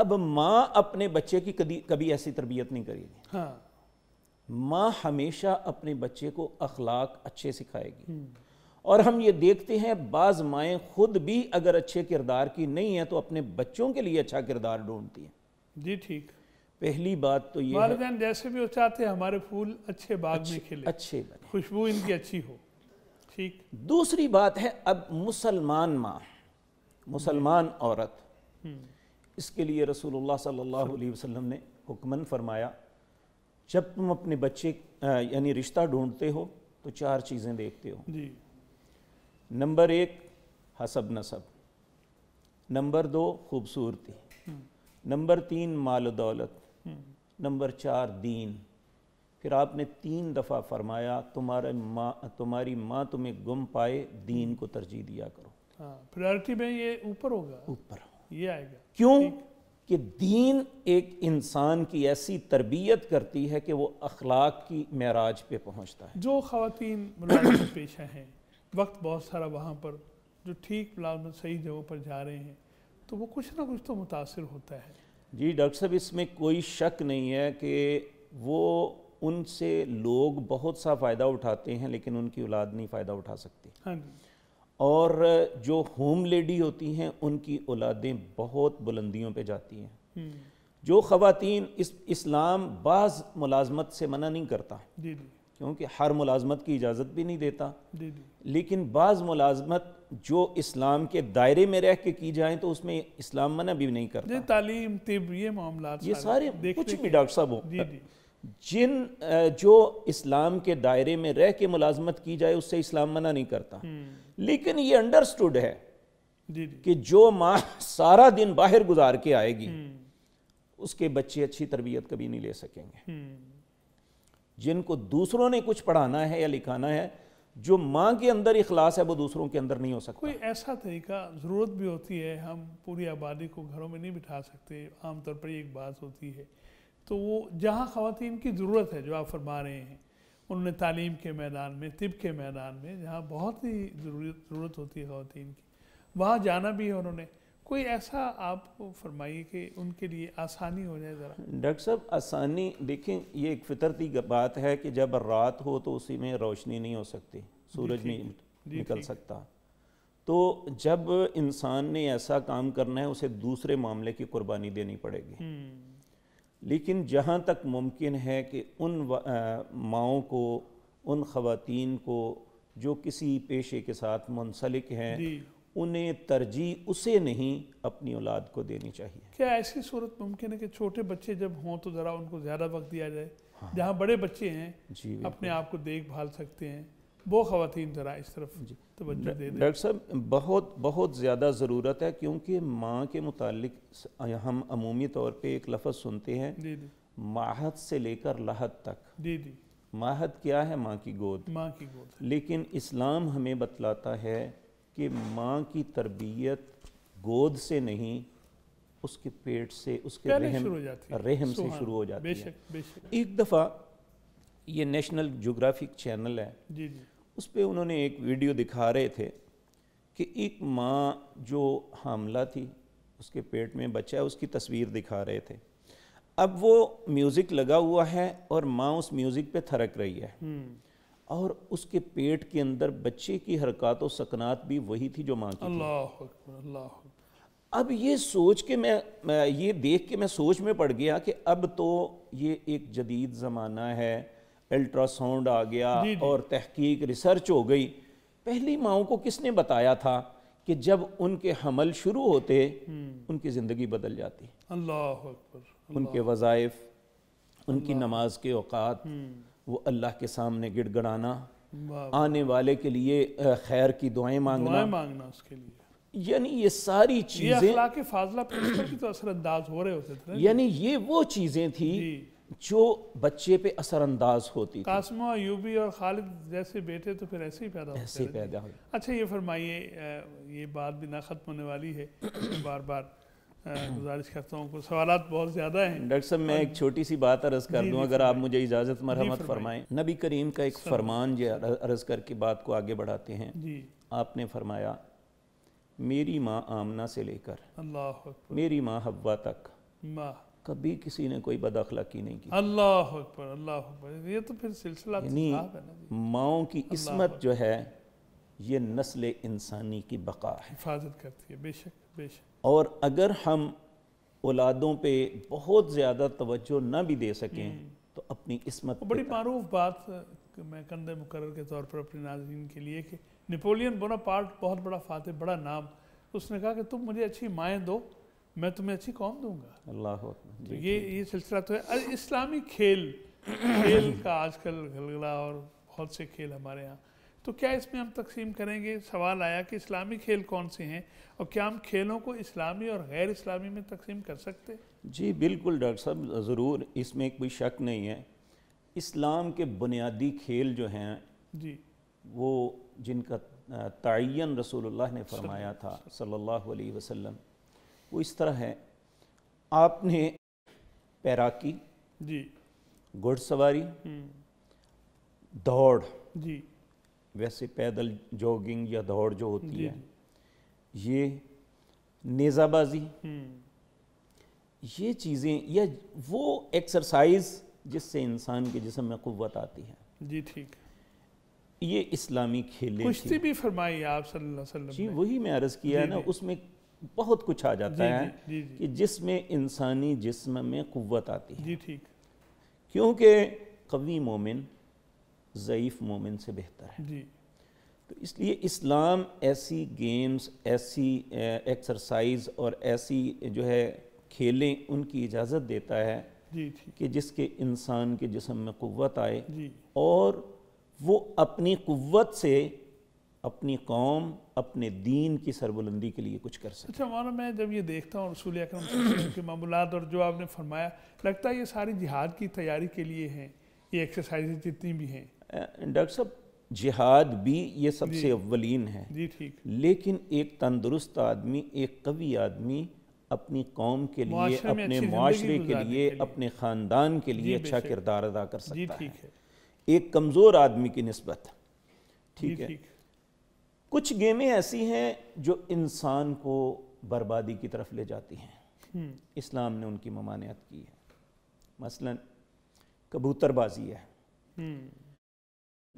अब माँ अपने बच्चे की कभी कभी ऐसी तरबियत नहीं करेगी हाँ। माँ हमेशा अपने बच्चे को अखलाक अच्छे सिखाएगी हम्म। और हम ये देखते हैं बाज़ माएँ खुद भी अगर अच्छे किरदार की नहीं है तो अपने बच्चों के लिए अच्छा किरदार ढूंढती हैं जी ठीक पहली बात तो ये वालदेन जैसे भी वो चाहते हैं हमारे फूल अच्छे बाग अच्छे, में खिले अच्छे खुशबू इनकी अच्छी हो ठीक दूसरी बात है अब मुसलमान माँ मुसलमान औरत हम्म। इसके लिए रसूलुल्लाह सल्लल्लाहु अलैहि वसल्लम ने हुक्मन फरमाया जब तुम अपने बच्चे यानी रिश्ता ढूंढते हो तो चार चीज़ें देखते हो जी नंबर एक हसब नसब नंबर दो खूबसूरती हम्म। नंबर तीन माल दौलत नंबर चार दीन फिर आपने तीन दफ़ा फरमाया तुम्हारे माँ तुम्हारी माँ तुम्हें गुम पाए दीन को तरजीह दिया करो प्रायोरिटी हाँ, में ये ऊपर होगा ऊपर ये आएगा क्यों कि दीन एक इंसान की ऐसी तरबियत करती है कि वो अखलाक की महराज पे पहुंचता है जो खातन पेशा हैं वक्त बहुत सारा वहाँ पर जो ठीक सही जगहों पर जा रहे हैं तो वो कुछ ना कुछ तो मुतासर होता है जी डॉक्टर साहब इसमें कोई शक नहीं है कि वो उनसे लोग बहुत सा फ़ायदा उठाते हैं लेकिन उनकी औलाद नहीं फ़ायदा उठा सकती हाँ और जो होम लेडी होती हैं उनकी औलादें बहुत बुलंदियों पे जाती हैं हम्म। जो ख़वातीन इस इस्लाम बाज़ मुलाजमत से मना नहीं करता क्योंकि हर मुलाजमत की इजाज़त भी नहीं देता लेकिन बाज़ मुलाजमत जो इस्लाम के दायरे में रह के की जाए तो उसमें इस्लाम मना भी नहीं करता तालीम तिब ये मामला ये सारे कुछ भी डॉक्टर साहब हो जिन जो इस्लाम के दायरे में रह के मुलाजमत की जाए उससे इस्लाम मना नहीं करता हम्म। लेकिन ये अंडरस्टूड है कि जो माँ सारा दिन बाहर गुजार के आएगी हम्म। उसके बच्चे अच्छी तरबियत कभी नहीं ले सकेंगे हम्म। जिनको दूसरों ने कुछ पढ़ाना है या लिखाना है जो माँ के अंदर इखलास है वो दूसरों के अंदर नहीं हो सकता कोई ऐसा तरीका ज़रूरत भी होती है हम पूरी आबादी को घरों में नहीं बिठा सकते आमतौर पर एक बात होती है तो वो जहाँ ख़वान की ज़रूरत है जो आप फरमा रहे हैं उन्होंने तालीम के मैदान में तिब के मैदान में जहाँ बहुत ही ज़रूरत होती है ख़वान की वहाँ जाना भी है उन्होंने कोई ऐसा आप फरमाइए कि उनके लिए आसानी हो जाए ज़रा डॉक्टर साहब आसानी देखें ये एक फितरती बात है कि जब रात हो तो उसी में रोशनी नहीं हो सकती सूरज नहीं निकल सकता तो जब इंसान ने ऐसा काम करना है उसे दूसरे मामले की कुर्बानी देनी पड़ेगी हम्म। लेकिन जहाँ तक मुमकिन है कि उन माओ को उन ख़वान को जो किसी पेशे के साथ मुंसलिक हैं उन्हें तरजीह उसे नहीं अपनी औलाद को देनी चाहिए क्या ऐसी सूरत मुमकिन है कि छोटे बच्चे जब हों तो ज़रा उनको ज़्यादा वक्त दिया जाए हाँ। जहाँ बड़े बच्चे हैं जी अपने आप को देख भाल सकते हैं वो खातन ज़रा इस तरफ जी तो डॉक्टर साहब बहुत बहुत ज़्यादा ज़रूरत है क्योंकि माँ के मुतालिक हम अमूमी तौर पर एक लफ्ज़ सुनते हैं जी जी माहत से लेकर लाहत तक जी जी माहत क्या है माँ की गोद माँ की गोद लेकिन इस्लाम हमें बतलाता है कि माँ की तरबियत गोद से नहीं उसके पेट से उसके रहम रहम से शुरू हो जाती बेशक, है बेशक। एक दफ़ा ये नेशनल जोग्राफिक चैनल है जी जी। उस पर उन्होंने एक वीडियो दिखा रहे थे कि एक माँ जो हामला थी उसके पेट में बच्चा है उसकी तस्वीर दिखा रहे थे अब वो म्यूज़िक लगा हुआ है और माँ उस म्यूज़िक पे थरक रही है हम्म। और उसके पेट के अंदर बच्चे की हरकत और सकनात भी वही थी जो माँ की अब ये सोच के मैं, ये देख के मैं सोच में पड़ गया कि अब तो ये एक जदीद ज़माना है अल्ट्रासाउंड आ गया दी दी। और तहकीक रिसर्च हो गई पहली माओ को किसने बताया था कि जब उनके हमल शुरू होते हम्म। उनकी ज़िंदगी बदल जाती अल्लाह उनके वज़ाइफ उनकी नमाज के औकात हम्म। वो अल्लाह के सामने गिड़गड़ाना आने वाले के लिए खैर की दुआएं मांगना दुआएं मांगना उसके लिए यानी ये सारी चीजें के की तो असरअंदाज हो रहे होते थे यानी ये वो चीजें थी जो बच्चे पे असरअंदाज होती कासम यूबी और खालिद जैसे बेटे तो फिर ऐसे ही पैदा होते ऐसे पैदा अच्छा ये फरमाइए ये बात भी ना ख़त्म होने वाली है बार बार गुजारिश करता हूँ सवाल बहुत ज़्यादा हैं डॉक्टर साहब मैं एक छोटी सी बात अर्ज़ कर दूँ अगर आप मुझे इजाज़त मरहमत फरमाएं नबी करीम का एक फरमान जो अर्ज़ करके बात को आगे बढ़ाते हैं आपने फरमाया मेरी माँ आमना से लेकर अल्लाह मेरी माँ हब्बा तक कभी किसी ने कोई बदअखलाकी नहीं की अल्लाह अल्लाह ये तो फिर सिलसिला माओ की इसमत जो है ये नस्ल इंसानी की बका है हिफाजत करती है बेशक बेशक और अगर हम औलादों पे बहुत ज़्यादा तवज्जो ना भी दे सकें हम्म। तो अपनी इसमत बड़ी मरूफ बात मैं कंद मुकर के तौर पर अपने नाजरन के लिए कि नेपोलियन बोनापार्ट बहुत बड़ा फातह बड़ा नाम उसने कहा कि तुम मुझे अच्छी माएँ दो मैं तुम्हें अच्छी कौम दूंगा अल्लाह तो ये ये सिलसिला तो है इस्लामी खेल खेल का आजकल गलगला और बहुत से खेल हमारे यहाँ तो क्या इसमें हम तकसीम करेंगे सवाल आया कि इस्लामी खेल कौन से हैं और क्या हम खेलों को इस्लामी और गैर इस्लामी में तकसीम कर सकते जी बिल्कुल डॉक्टर साहब ज़रूर इसमें कोई शक नहीं है इस्लाम के बुनियादी खेल जो हैं जी वो जिनका तयन रसूल ने फरमाया था सल्लल्लाहु अलैहि वसल्लम वो इस तरह है आपने पैराकी जी घुड़सवारी हम्म। दौड़ जी वैसे पैदल जॉगिंग या दौड़ जो होती है ये नेज़ाबाजी हम्म। ये चीज़ें या वो एक्सरसाइज जिससे इंसान के जिसम में कुत आती है जी ठीक ये इस्लामी खेले कुश्ती भी फरमाई आप सल्लल्लाहु अलैहि जी वही मैं अर्ज़ किया है ना उसमें बहुत कुछ आ जाता है कि जिसमें इंसानी जिस्म में कुत आती है जी ठीक क्योंकि कवी मोमिन ज़यीफ़ मोमिन से बेहतर है जी तो इसलिए इस्लाम ऐसी गेम्स ऐसी एक्सरसाइज और ऐसी जो है खेलें उनकी इजाज़त देता है कि जिसके इंसान के जिसम में क़वत आए और वो अपनी क़वत से अपनी कौम अपने दीन की सरबुलंदी के लिए कुछ कर सकते अच्छा माना मैं जब ये देखता हूँ रसूल अक्रम के मामूल और जो आपने फरमाया लगता है ये सारी जिहाद की तैयारी के लिए हैं ये एक्सरसाइज जितनी भी हैं डॉक्टर साहब जिहाद भी ये सबसे अवलिन है जी ठीक लेकिन एक तंदुरुस्त आदमी एक कवि आदमी अपनी कौम के लिए अपने माशरे के लिए अपने ख़ानदान के लिए अच्छा किरदार अदा कर सकता है एक कमज़ोर आदमी की नस्बत ठीक है कुछ गेमें ऐसी हैं जो इंसान को बर्बादी की तरफ ले जाती हैं हम्म। इस्लाम ने उनकी ममानियत की है मसलन कबूतरबाजी है हम्म।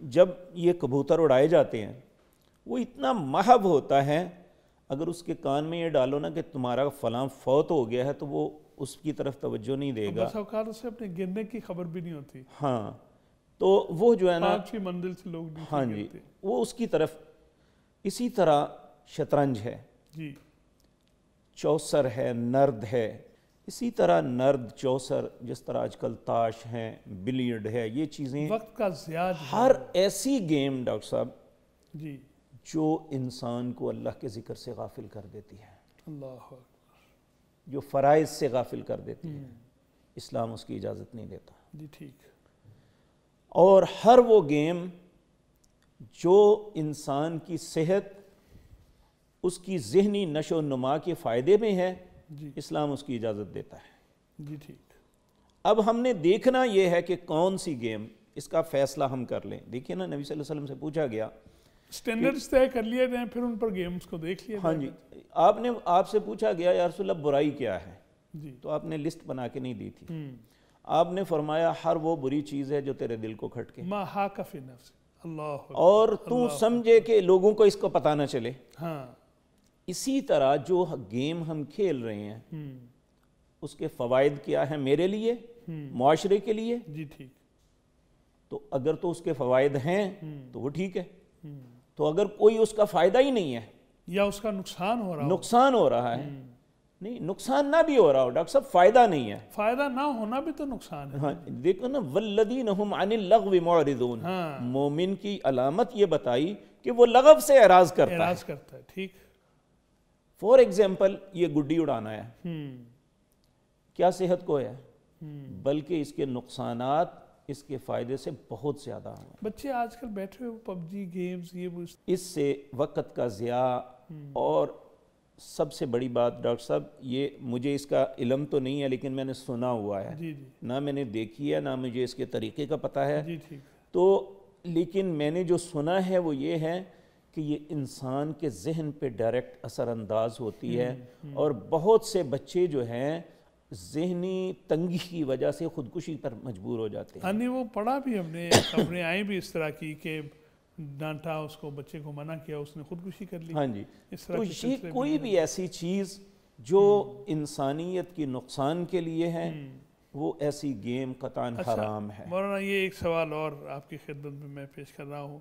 जब ये कबूतर उड़ाए जाते हैं वो इतना महब होता है अगर उसके कान में ये डालो ना कि तुम्हारा फलाम फौत हो गया है तो वो उसकी तरफ तवज्जो नहीं देगा तो उससे अपने गिरने की खबर भी नहीं होती हाँ तो वो जो है ना पांचवी मंजिल से लोग हाँ जी वो उसकी तरफ इसी तरह शतरंज है जी चौसर है नर्द है इसी तरह नर्द चौसर जिस तरह आजकल ताश हैं बिलियर्ड है ये चीज़ें वक्त का ज्यादा हर ऐसी गेम डॉक्टर साहब जी जो इंसान को अल्लाह के ज़िक्र से गाफिल कर देती है अल्लाह जो फराइज से गाफिल कर देती है हम्म। इस्लाम उसकी इजाज़त नहीं देता जी ठीक और हर वो गेम जो इंसान की सेहत उसकी जहनी नशो नुमा के फ़ायदे में है इस्लाम उसकी इजाज़त देता है जी ठीक अब हमने देखना यह है कि कौन सी गेम इसका फैसला हम कर लें देखिए ना नबी वसल्लम से पूछा गया स्टैंडर्ड्स तय कर लिए जाए फिर उन पर गेम्स को देख लिया हाँ जी आपने आपसे पूछा गया यारसोल्ला बुराई क्या है जी तो आपने लिस्ट बना के नहीं दी थी हम्म। आपने फरमाया हर वो बुरी चीज़ है जो तेरे दिल को खटके और तू समझे कि लोगों को इसको पता ना चले हाँ इसी तरह जो गेम हम खेल रहे हैं हम्म। उसके फवायद क्या है मेरे लिए माशरे हम्म। के लिए जी ठीक तो अगर तो उसके फवायद हैं हम्म। तो वो ठीक है तो अगर कोई उसका फ़ायदा ही नहीं है या उसका नुकसान हो रहा नुकसान हो रहा है नहीं नुकसान ना भी हो रहा हो डॉक्टर साहब फ़ायदा नहीं है फ़ायदा ना होना भी तो नुकसान है हाँ देखो ना वल्लदी हम अनिल हाँ। मोमिन की अलामत ये बताई कि वो लगव से एराज करता एराज करता है ठीक फॉर एग्जाम्पल ये गुड्डी उड़ाना है हम्म। क्या सेहत को है हम्म। बल्कि इसके नुकसान इसके फ़ायदे से बहुत ज़्यादा है बच्चे आजकल बैठे हुए पबजी गेम्स ये इससे वक्त का ज़िया हम्म। और सबसे बड़ी बात डॉक्टर साहब ये मुझे इसका इलम तो नहीं है लेकिन मैंने सुना हुआ है जी जी। ना मैंने देखी है ना मुझे इसके तरीके का पता है जी तो लेकिन मैंने जो सुना है वो ये है कि ये इंसान के जहन पे डायरेक्ट असरअंदाज होती है हम्म, हम्म। और बहुत से बच्चे जो हैं जहनी तंगी की वजह से ख़ुदकुशी पर मजबूर हो जाते हैं हाँ वो पढ़ा भी हमने अपने आए भी इस तरह की कि डांटा उसको बच्चे को मना किया उसने खुदकुशी कर ली हाँ जी इस तरह तो ये कोई भी ऐसी चीज़ जो हम्म। इंसानियत की नुकसान के लिए है वो ऐसी गेम कतान अच्छा, हराम है मौलाना ये एक सवाल और आपकी खिदमत में मैं पेश कर रहा हूँ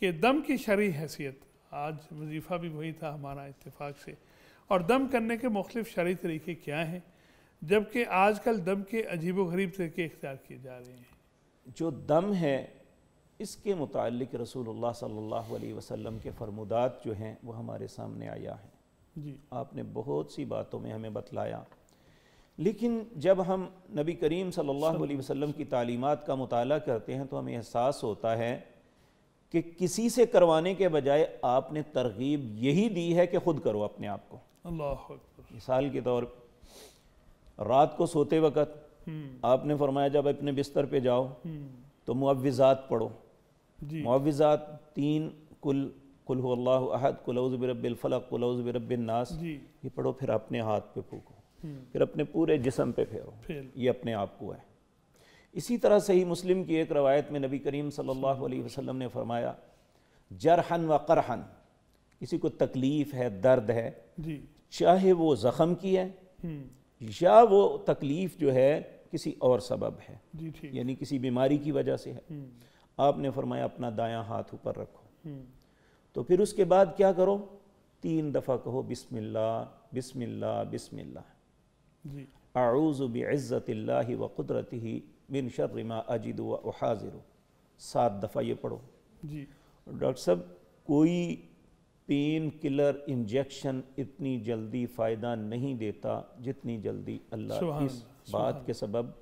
कि दम की शरी हैसियत आज वजीफ़ा भी वही था हमारा इतफाक़ से और दम करने के मुख्त शरी तरीके क्या हैं जबकि आज कल दम के अजीब व गरीब तरीके इख्तियार किए जा रहे हैं जो दम है इसके मुतल रसूल सल्ला वसम के फरमुदात जो हैं वो हमारे सामने आया है जी आपने बहुत सी बातों में हमें बतलाया लेकिन जब हम नबी करीम सल्लल्लाहु अलैहि वसल्लम की तालीमत का मताल करते हैं तो हमें एहसास होता है कि किसी से करवाने के बजाय आपने तरगीब यही दी है कि ख़ुद करो अपने आप को अल्लाह मिसाल के तौर रात को सोते वक़्त हम्म। आपने फरमाया जब अपने बिस्तर पे जाओ हम्म। तो मुआवज़ात पढ़ो मुआवज़ात तीन कुल कुल अहद कुलौज़बिरबलफ़लक कुलौज़बिरबनास ये पढ़ो फिर अपने हाथ पे फूको हम्म। फिर अपने पूरे जिसम पे फेरो ये अपने आप को है इसी तरह से ही मुस्लिम की एक रवायत में नबी करीम सल्लल्लाहु अलैहि वसल्लम ने फरमाया जरहन व करहन किसी को तकलीफ़ है दर्द है जी। चाहे वो ज़ख़म की है हम्म। या वो तकलीफ़ जो है किसी और सबब है यानी किसी बीमारी की वजह से है हम्म। आपने फरमाया अपना दायां हाथ ऊपर रखो हम्म। तो फिर उसके बाद क्या करो तीन दफ़ा कहो बिसमिल्ला बिस्मिल्ला बिस्मिल्ला आऊज़ बिज़्ज़त व कुदरत ही बिन शर अजीद व हाजिर सात दफ़ा ये पढ़ो जी डॉक्टर साहब कोई पेन किलर इंजेक्शन इतनी जल्दी फ़ायदा नहीं देता जितनी जल्दी अल्लाह इस बात के सबब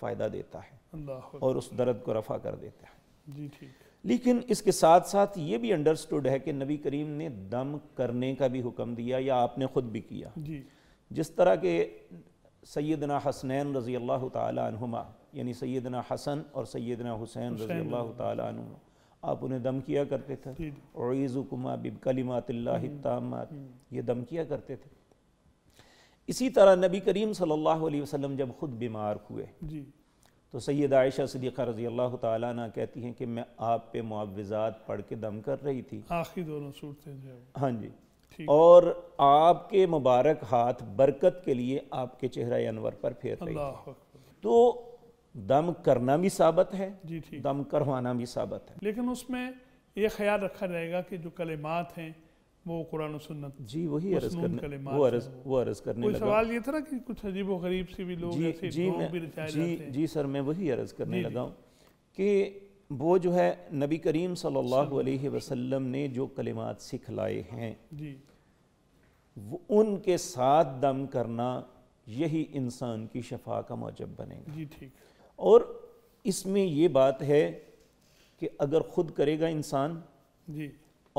फ़ायदा देता है और उस दर्द को रफ़ा कर देता है जी ठीक लेकिन इसके साथ साथ ये भी अंडरस्टूड है कि नबी करीम ने दम करने का भी हुक्म दिया या आपने ख़ुद भी किया जी जिस तरह के सैदना हसनैन रज़ी अल्लाह तुमा यानी सैदना हसन और सैदना हुसैन रजी अल्लाह तुम आप उन्हें दम किया करते थे बिब बिबकलीमातिल्लामात हम्म, हम्म। ये दम किया करते थे इसी तरह नबी करीम सल्लल्लाहु अलैहि वसल्लम जब ख़ुद बीमार हुए जी। तो सैद आयशा सदीक़ा रजी अल्लाह ताला कहती हैं कि मैं आप पे मुआवजात पढ़ के दम कर रही थी आखिरी दोनों सूरतें हाँ जी और आपके मुबारक हाथ बरकत के लिए आपके चेहरा अनवर पर फेर रही तो दम करना भी साबित है जी ठीक दम करवाना भी साबित है लेकिन उसमें ये ख्याल रखा जाएगा कि जो कलेमात हैं वो कुरान सुन्नत जी वही अर्ज करने वो अर्ज वो अर्ज करने लगा सवाल ये था ना कि कुछ अजीब गरीब से भी लोग जी जी मैं, जी जी सर मैं वही अर्ज करने लगा हूँ कि वो जो है नबी करीम सल्लल्लाहु अलैहि वसल्लम ने जो कलेमात सिखलाए हैं जी उनके साथ दम करना यही इंसान की शफा का मौजब बनेगा जी ठीक और इसमें ये बात है कि अगर ख़ुद करेगा इंसान जी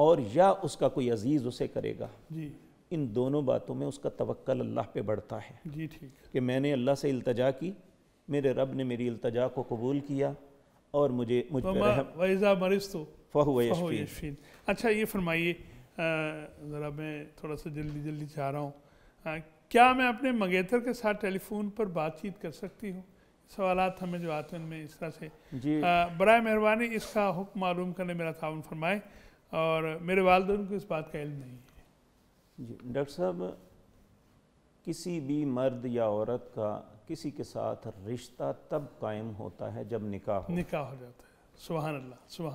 और या उसका कोई अजीज़ उसे करेगा जी इन दोनों बातों में उसका तवक्ल अल्लाह पे बढ़ता है जी ठीक कि मैंने अल्लाह से अल्तजा की मेरे रब ने मेरी अल्तजा को कबूल किया और मुझे मुझ तो अच्छा ये फरमाइए ज़रा मैं थोड़ा सा जल्दी जल्दी चाह रहा हूँ क्या मैं अपने मंगेतर के साथ टेलीफोन पर बातचीत कर सकती हूँ सवाल हमें जो आते हैं उनमें इस तरह से बर मेहरबानी इसका हुक्म मालूम करने मेरा ताउन फरमाए और मेरे वालदेन को इस बात का इल्म नहीं है जी डॉक्टर साहब किसी भी मर्द या औरत का किसी के साथ रिश्ता तब कायम होता है जब निकाह हो निकाह हो जाता है सुबह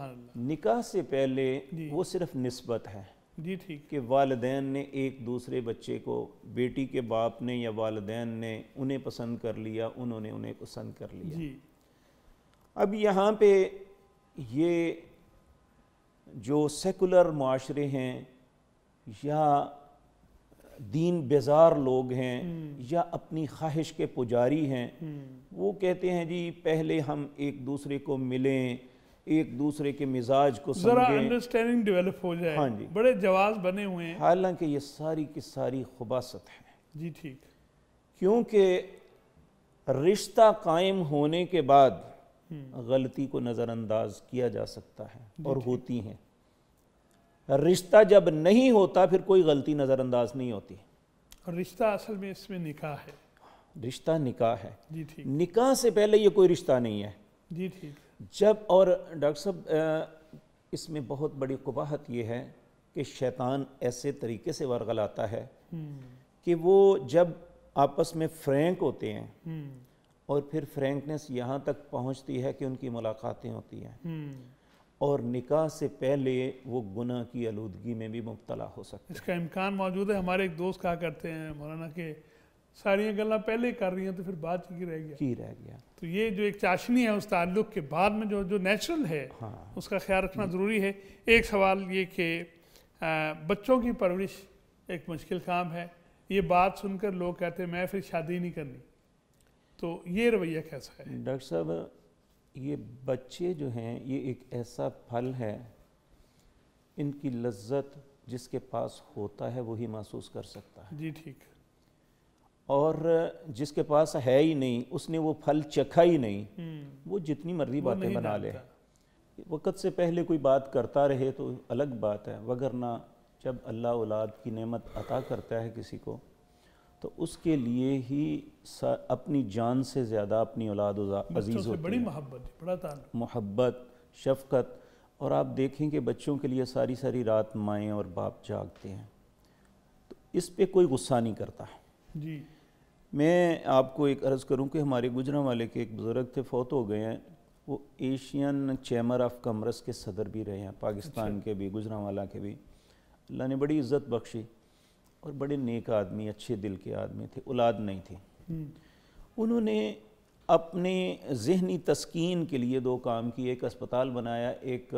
अल्लाह निकाह से पहले वो सिर्फ नस्बत है जी ठीक कि वालदेन ने एक दूसरे बच्चे को बेटी के बाप ने या वालदेन ने उन्हें पसंद कर लिया उन्होंने उन्हें पसंद कर लिया जी अब यहाँ पे ये जो सेकुलर माशरे हैं या दीन बेजार लोग हैं हम्म। या अपनी ख्वाहिश के पुजारी हैं हम्म। वो कहते हैं जी पहले हम एक दूसरे को मिलें एक दूसरे के मिजाज को अंडरस्टैंडिंग डेवलप हो जाए हाँ जी बड़े जवाब बने हुए हैं हालांकि ये सारी की सारी खुबासत है जी ठीक क्योंकि रिश्ता कायम होने के बाद हम्म। गलती को नज़रअंदाज किया जा सकता है और होती हैं रिश्ता जब नहीं होता फिर कोई गलती नज़रअंदाज नहीं होती रिश्ता असल में इसमें निकाह है रिश्ता निकाह है जी ठीक निकाह से पहले ये कोई रिश्ता नहीं है जी ठीक जब और डॉक्टर साहब इसमें बहुत बड़ी कुबाहत ये है कि शैतान ऐसे तरीके से वरगलाता है हम्म। कि वो जब आपस में फ्रैंक होते हैं हम्म। और फिर फ्रैंकनेस यहाँ तक पहुँचती है कि उनकी मुलाकातें होती हैं हम्म। और निकाह से पहले वो गुनाह की आलूदगी में भी मुबतला हो सकते हैं इसका इम्कान मौजूद है हमारे एक दोस्त कहा करते हैं मौलाना के सारियाँ गल् पहले कर रही हैं तो फिर बाद की रह गया की रह गया तो ये जो एक चाशनी है उस ताल्लुक के बाद में जो जो नेचुरल है हाँ। उसका ख्याल रखना ज़रूरी है एक सवाल ये कि बच्चों की परवरिश एक मुश्किल काम है ये बात सुनकर लोग कहते हैं मैं फिर शादी नहीं करनी तो ये रवैया कैसा है डॉक्टर साहब ये बच्चे जो हैं ये एक ऐसा फल है इनकी लज्जत जिसके पास होता है वही महसूस कर सकता है जी ठीक और जिसके पास है ही नहीं उसने वो फल चखा ही नहीं हम्म। वो जितनी मर्जी बातें बना ले वक़्त से पहले कोई बात करता रहे तो अलग बात है वगरना जब अल्लाह औलाद की नेमत अता करता है किसी को तो उसके लिए ही अपनी जान से ज़्यादा अपनी औलाद अजीज़ होती बड़ी मोहब्बत मोहब्बत शफकत और आप देखें कि बच्चों के लिए सारी सारी रात माएँ और बाप जागते हैं तो इस पर कोई गुस्सा नहीं करता जी मैं आपको एक अर्ज़ करूं कि हमारे गुजरा वाले के एक बुज़ुर्ग थे फौत हो गए हैं वो एशियन चैम्बर ऑफ कमर्स के सदर भी रहे हैं पाकिस्तान अच्छा। के भी गुजरा वाला के भी अल्लाह ने बड़ी इज़्ज़त बख्शी और बड़े नेक आदमी अच्छे दिल के आदमी थे औलाद नहीं थी हम्म। उन्होंने अपने जहनी तस्किन के लिए दो काम किए एक अस्पताल बनाया एक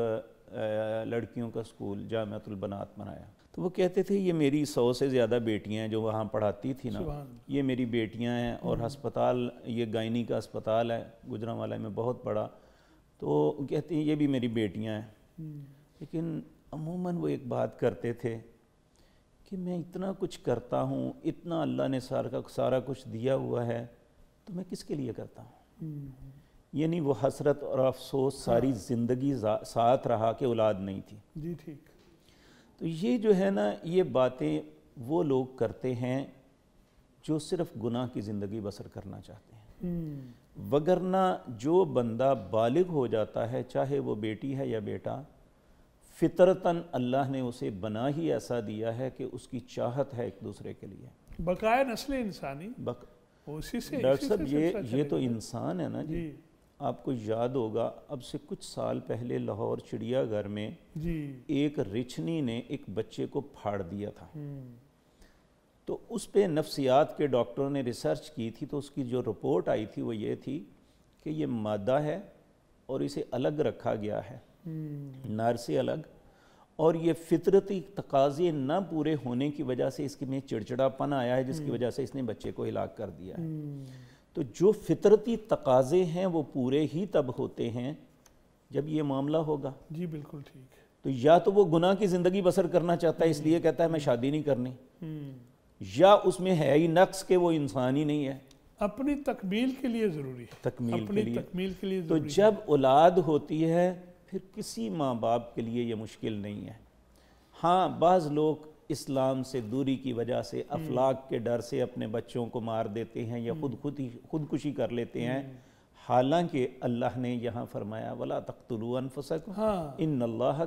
लड़कियों का स्कूल जामतुलबनात बनाया तो वो कहते थे ये मेरी सौ से ज़्यादा बेटियां हैं जो वहाँ पढ़ाती थी ना ये मेरी बेटियां हैं और हस्पताल हम्म। ये गायनी का अस्पताल है गुजरावाला में बहुत बड़ा तो कहते हैं ये भी मेरी बेटियां हैं हम्म। लेकिन अमूमन वो एक बात करते थे कि मैं इतना कुछ करता हूँ इतना अल्लाह ने का सारा कुछ दिया हुआ है तो मैं किसके लिए करता हूँ हम्म। यानी वो हसरत और अफसोस सारी हाँ। ज़िंदगी साथ रहा कि औलाद नहीं थी जी ठीक तो ये जो है ना ये बातें वो लोग करते हैं जो सिर्फ गुनाह की ज़िंदगी बसर करना चाहते हैं हम्म। वगरना जो बंदा बालिग हो जाता है चाहे वो बेटी है या बेटा फितरतन अल्लाह ने उसे बना ही ऐसा दिया है कि उसकी चाहत है एक दूसरे के लिए बकाया नस्ल इंसानी बक... उसी से डॉक्टर साहब ये ये तो इंसान है ना जी, जी। आपको याद होगा अब से कुछ साल पहले लाहौर चिड़ियाघर में जी एक रिछनी ने एक बच्चे को फाड़ दिया था हम्म। तो उस पर नफ्सियात के डॉक्टरों ने रिसर्च की थी तो उसकी जो रिपोर्ट आई थी वो ये थी कि ये मादा है और इसे अलग रखा गया है हम्म। नर से अलग और ये फितरती तकाजे ना पूरे होने की वजह से इसके में चिड़चिड़ापन आया है जिसकी हम्म। वजह से इसने बच्चे को हिलाक कर दिया है तो जो फितरती तकाजे हैं वो पूरे ही तब होते हैं जब ये मामला होगा जी बिल्कुल ठीक है तो या तो वो गुनाह की ज़िंदगी बसर करना चाहता है इसलिए कहता है मैं शादी नहीं करनी हम्म। या उसमें है ही नक्स के वो इंसान ही नहीं है अपनी तकमील के लिए ज़रूरी है तकमील अपनी के लिए तकमील के लिए तो जब औलाद होती है फिर किसी माँ बाप के लिए ये मुश्किल नहीं है हाँ बाज़ लोग इस्लाम से दूरी की वजह से हम्म। अफलाक के डर से अपने बच्चों को मार देते हैं या खुद हम्म। खुद ही खुदकुशी कर लेते हैं हम्म। हालांकि अल्लाह ने यहाँ फरमाया वाला तख्तलुअनफसक हाँ। इन अल्लाह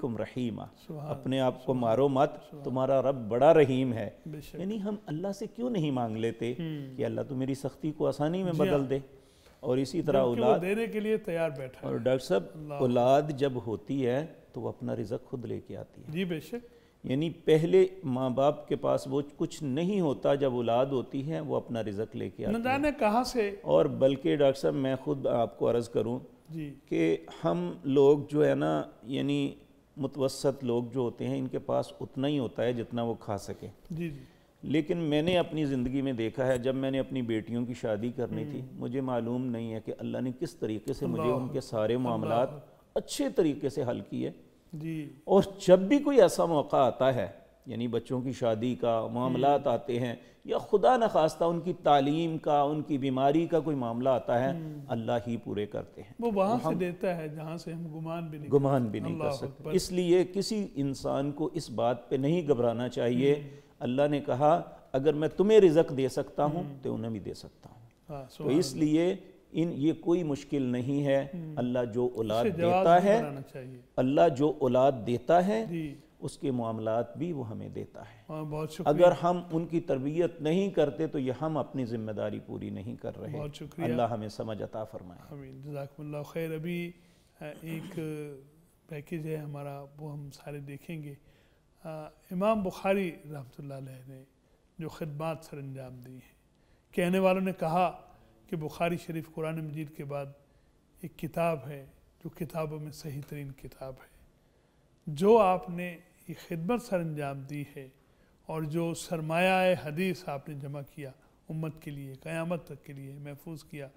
कुम रहीमा अपने आप को मारो मत तुम्हारा रब बड़ा रहीम है यानी हम अल्लाह से क्यों नहीं मांग लेते कि अल्लाह तो मेरी सख्ती को आसानी में बदल हाँ। दे और इसी तरह औलाद देने के लिए तैयार बैठा और डॉक्टर साहब औलाद जब होती है तो वो अपना रिजक खुद लेके आती है जी बेशक यानी पहले माँ बाप के पास वो कुछ नहीं होता जब औलाद होती है वो अपना रिजक लेके आती है कहाँ से और बल्कि डॉक्टर साहब मैं खुद आपको अर्ज़ करूँ कि हम लोग जो है ना यानी मुतवसत लोग जो होते हैं इनके पास उतना ही होता है जितना वो खा सकें जी जी लेकिन मैंने अपनी ज़िंदगी में देखा है जब मैंने अपनी बेटियों की शादी करनी थी हम्म। मुझे मालूम नहीं है कि अल्लाह ने किस तरीके से मुझे उनके सारे मामला अच्छे तरीके से हल किए जी और जब भी कोई ऐसा मौका आता है यानी बच्चों की शादी का मामला आते हैं या खुदा न खास्ता उनकी तालीम का उनकी बीमारी का कोई मामला आता है अल्लाह ही पूरे करते हैं वो वहाँ से देता है जहाँ से हम गुमान भी नहीं गुमान भी नहीं कर सकते इसलिए किसी इंसान को इस बात पे नहीं घबराना चाहिए अल्लाह ने कहा अगर मैं तुम्हें रिजक दे सकता हूँ तो उन्हें भी दे सकता हूँ हाँ, तो इसलिए इन ये कोई मुश्किल नहीं है हम्म। अल्लाह जो औलाद देता है अल्लाह जो औलाद देता है उसके मामला भी वो हमें देता है बहुत अगर हम उनकी तरबियत नहीं करते तो ये हम अपनी जिम्मेदारी पूरी नहीं कर रहे अल्लाह हमें समझ अता फरमाए खैर अभी एक पैकेज है हमारा वो हम सारे देखेंगे आ, इमाम बुखारी रहमत ने जो खदमात सर अंजाम दी हैं कहने वालों ने कहा कि बुखारी शरीफ कुरान मजीद के बाद एक किताब है जो किताबों में सही तरीन किताब है जो आपने ये खिदमत सर अंजाम दी है और जो सरमाया हदीस आपने जमा किया उम्मत के लिए क़यामत तक के लिए महफूज किया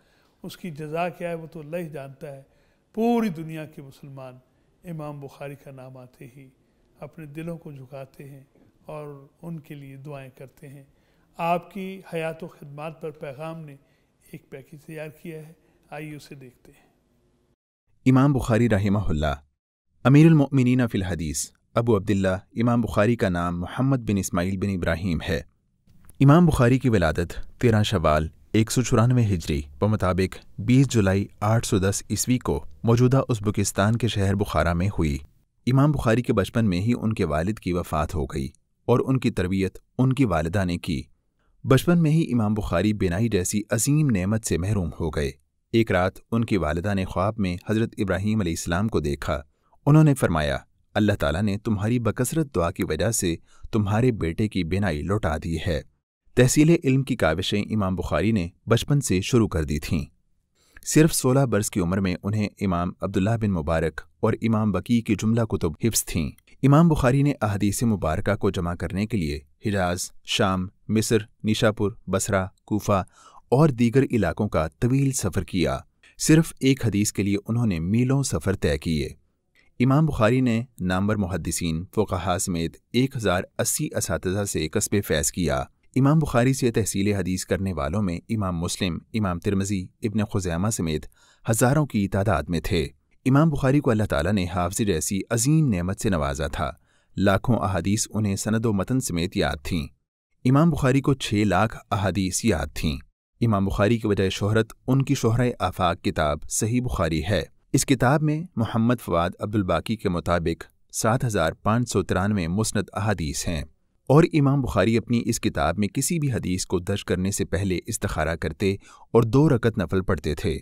उसकी जजा क्या है वो तो अल्लाह ही जानता है पूरी दुनिया के मुसलमान इमाम बुखारी का नाम आते ही अपने दिलों को झुकाते हैं और उनके लिए दुआएं करते हैं आपकी हयात व खदमात पर पैगाम ने एक पैकेज तैयार किया है आइए उसे देखते हैं इमाम बुखारी रहीमहुल्ला अमीरमिन फ़िल हदीस अबू अब्दुल्ला इमाम बुखारी का नाम मोहम्मद बिन इस्माइल बिन इब्राहिम है इमाम बुखारी की विलादत तेरह शवाल एक सौ चौरानवे हिजरी व मुताबिक बीस जुलाई आठ सौ दस ईस्वी को मौजूदा उज्बेकिस्तान के शहर बुखारा में हुई इमाम बुखारी के बचपन में ही उनके वालिद की वफ़ात हो गई और उनकी तरबियत उनकी वालदा ने की बचपन में ही इमाम बुखारी बिनाई जैसी अजीम नेमत से महरूम हो गए एक रात उनकी वालदा ने ख्वाब में हज़रत इब्राहीम अलैहिस्सलाम को देखा उन्होंने फरमाया अल्लाह ताला ने तुम्हारी बकसरत दुआ की वजह से तुम्हारे बेटे की बिनाई लौटा दी है तहसील इल्म की काविशें इमाम बुखारी ने बचपन से शुरू कर दी थीं सिर्फ सोलह बरस की उम्र में उन्हें इमाम अब्दुल्ला बिन मुबारक और इमाम बकी की जुमला कुतुब हिफ्स थीं इमाम बुखारी ने अहदीस मुबारक को जमा करने के लिए हिजाज शाम मिस्र निशापुर बसरा कोफा और दीगर इलाकों का तवील सफ़र किया सिर्फ एक हदीस के लिए उन्होंने मीलों सफ़र तय किए इमाम बुखारी ने नामवर मुहदसिन फोकहा समेत एक हज़ार अस्सी इस से कस्बे फैज़ किया इमाम बुखारी से तहसील हदीस करने वालों में इमाम मुस्लिम इमाम तिरमजी इबन खुजैमा समेत हज़ारों की तादाद में थे इमाम बुखारी को अल्लाह ताला ने हाफज जैसी अजीम नेमत से नवाजा था लाखों अहादीस उन्हें सनद व मतन समेत याद थीं इमाम बुखारी को छः लाख अहादीस याद थीं इमाम बुखारी की वजह शोहरत उनकी शोहर आफाक किताब सही बुखारी है इस किताब में मोहम्मद फवाद अब्दुलबाकी के मुताबिक सात हज़ार पाँच सौ तिरानवे मुस्ंद अहादीस हैं और इमाम बुखारी अपनी इस किताब में किसी भी हदीस को दर्ज करने से पहले इस्तखारा करते और दो रकत नफल पढ़ते थे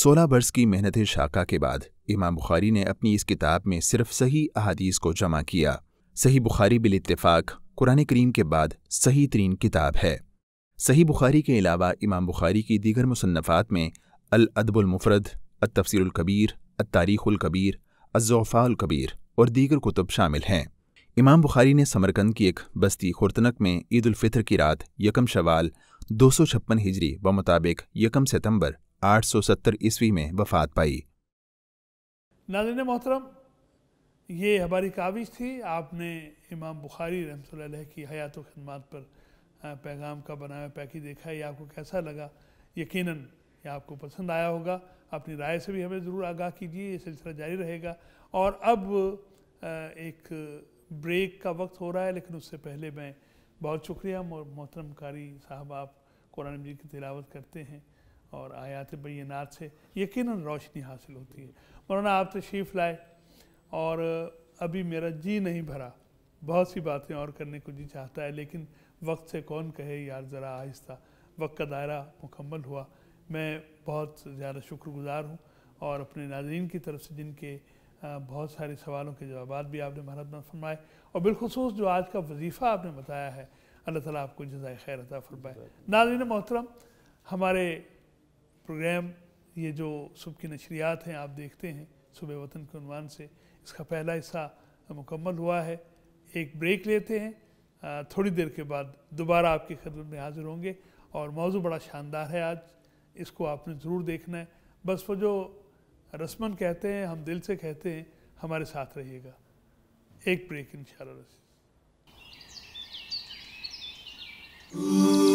सोलह बरस की मेहनत शाखा के बाद इमाम बुखारी ने अपनी इस किताब में सिर्फ सही अहादीस को जमा किया सही बुखारी बिल इतफाक़ कुरान करीम के बाद सही तरीन किताब है सही बुखारी के अलावा इमाम बुखारी की दीगर मुसनफ़ात में तफसरकबीर अतफसरकबीर अतारीख़लकबीर अज़ोफ़ाकबीर और दीगर कुतुब शामिल हैं इमाम बुखारी ने समरकंद की एक बस्ती खुरतनक में ईदालफ़ितर की रात यकम शवाल दो सौ छप्पन हिजरी व मुताबिक यकम सितम्बर आठ सौ सत्तर ईस्वी में वफ़ात पाई नाजन मोहतरम ये हमारी काविश थी आपने इमाम बुखारी रहमत की हयात खदमात पर पैगाम का बनाया पैकेज देखा ये आपको कैसा लगा यकीन ये आपको पसंद आया होगा अपनी राय से भी हमें ज़रूर आगाह कीजिए ये सिलसिला जारी रहेगा और अब एक ब्रेक का वक्त हो रहा है लेकिन उससे पहले मैं बहुत शुक्रिया मोहतरम कारी साहब आप कुरान मजीद की तिलावत करते हैं और आयात बैनात से यकीन रोशनी हासिल होती है मौलाना आप तशरीफ़ लाए और अभी मेरा जी नहीं भरा बहुत सी बातें और करने को जी चाहता है लेकिन वक्त से कौन कहे यार ज़रा आहिस्ता वक्त का दायरा मुकम्मल हुआ मैं बहुत ज़्यादा शुक्रगुजार हूँ और अपने नाजरन की तरफ से जिनके बहुत सारे सवालों के जवाब भी आपने महारत में फरमाए और बिलखसूस जो आज का वजीफ़ा आपने बताया है अल्लाह तला आपको जजाय खैर अता फरमाए नाजरन मोहतरम हमारे प्रोग्राम ये जो सुबह की नशरियात हैं आप देखते हैं सुबह वतन के अनवान से इसका पहला हिस्सा मुकम्मल हुआ है एक ब्रेक लेते हैं थोड़ी देर के बाद दोबारा आपकी खदमत में हाजिर होंगे और मौजू बड़ा शानदार है आज इसको आपने ज़रूर देखना है बस वो जो रस्मन कहते हैं हम दिल से कहते हैं हमारे साथ रहिएगा एक ब्रेक इन Ooh.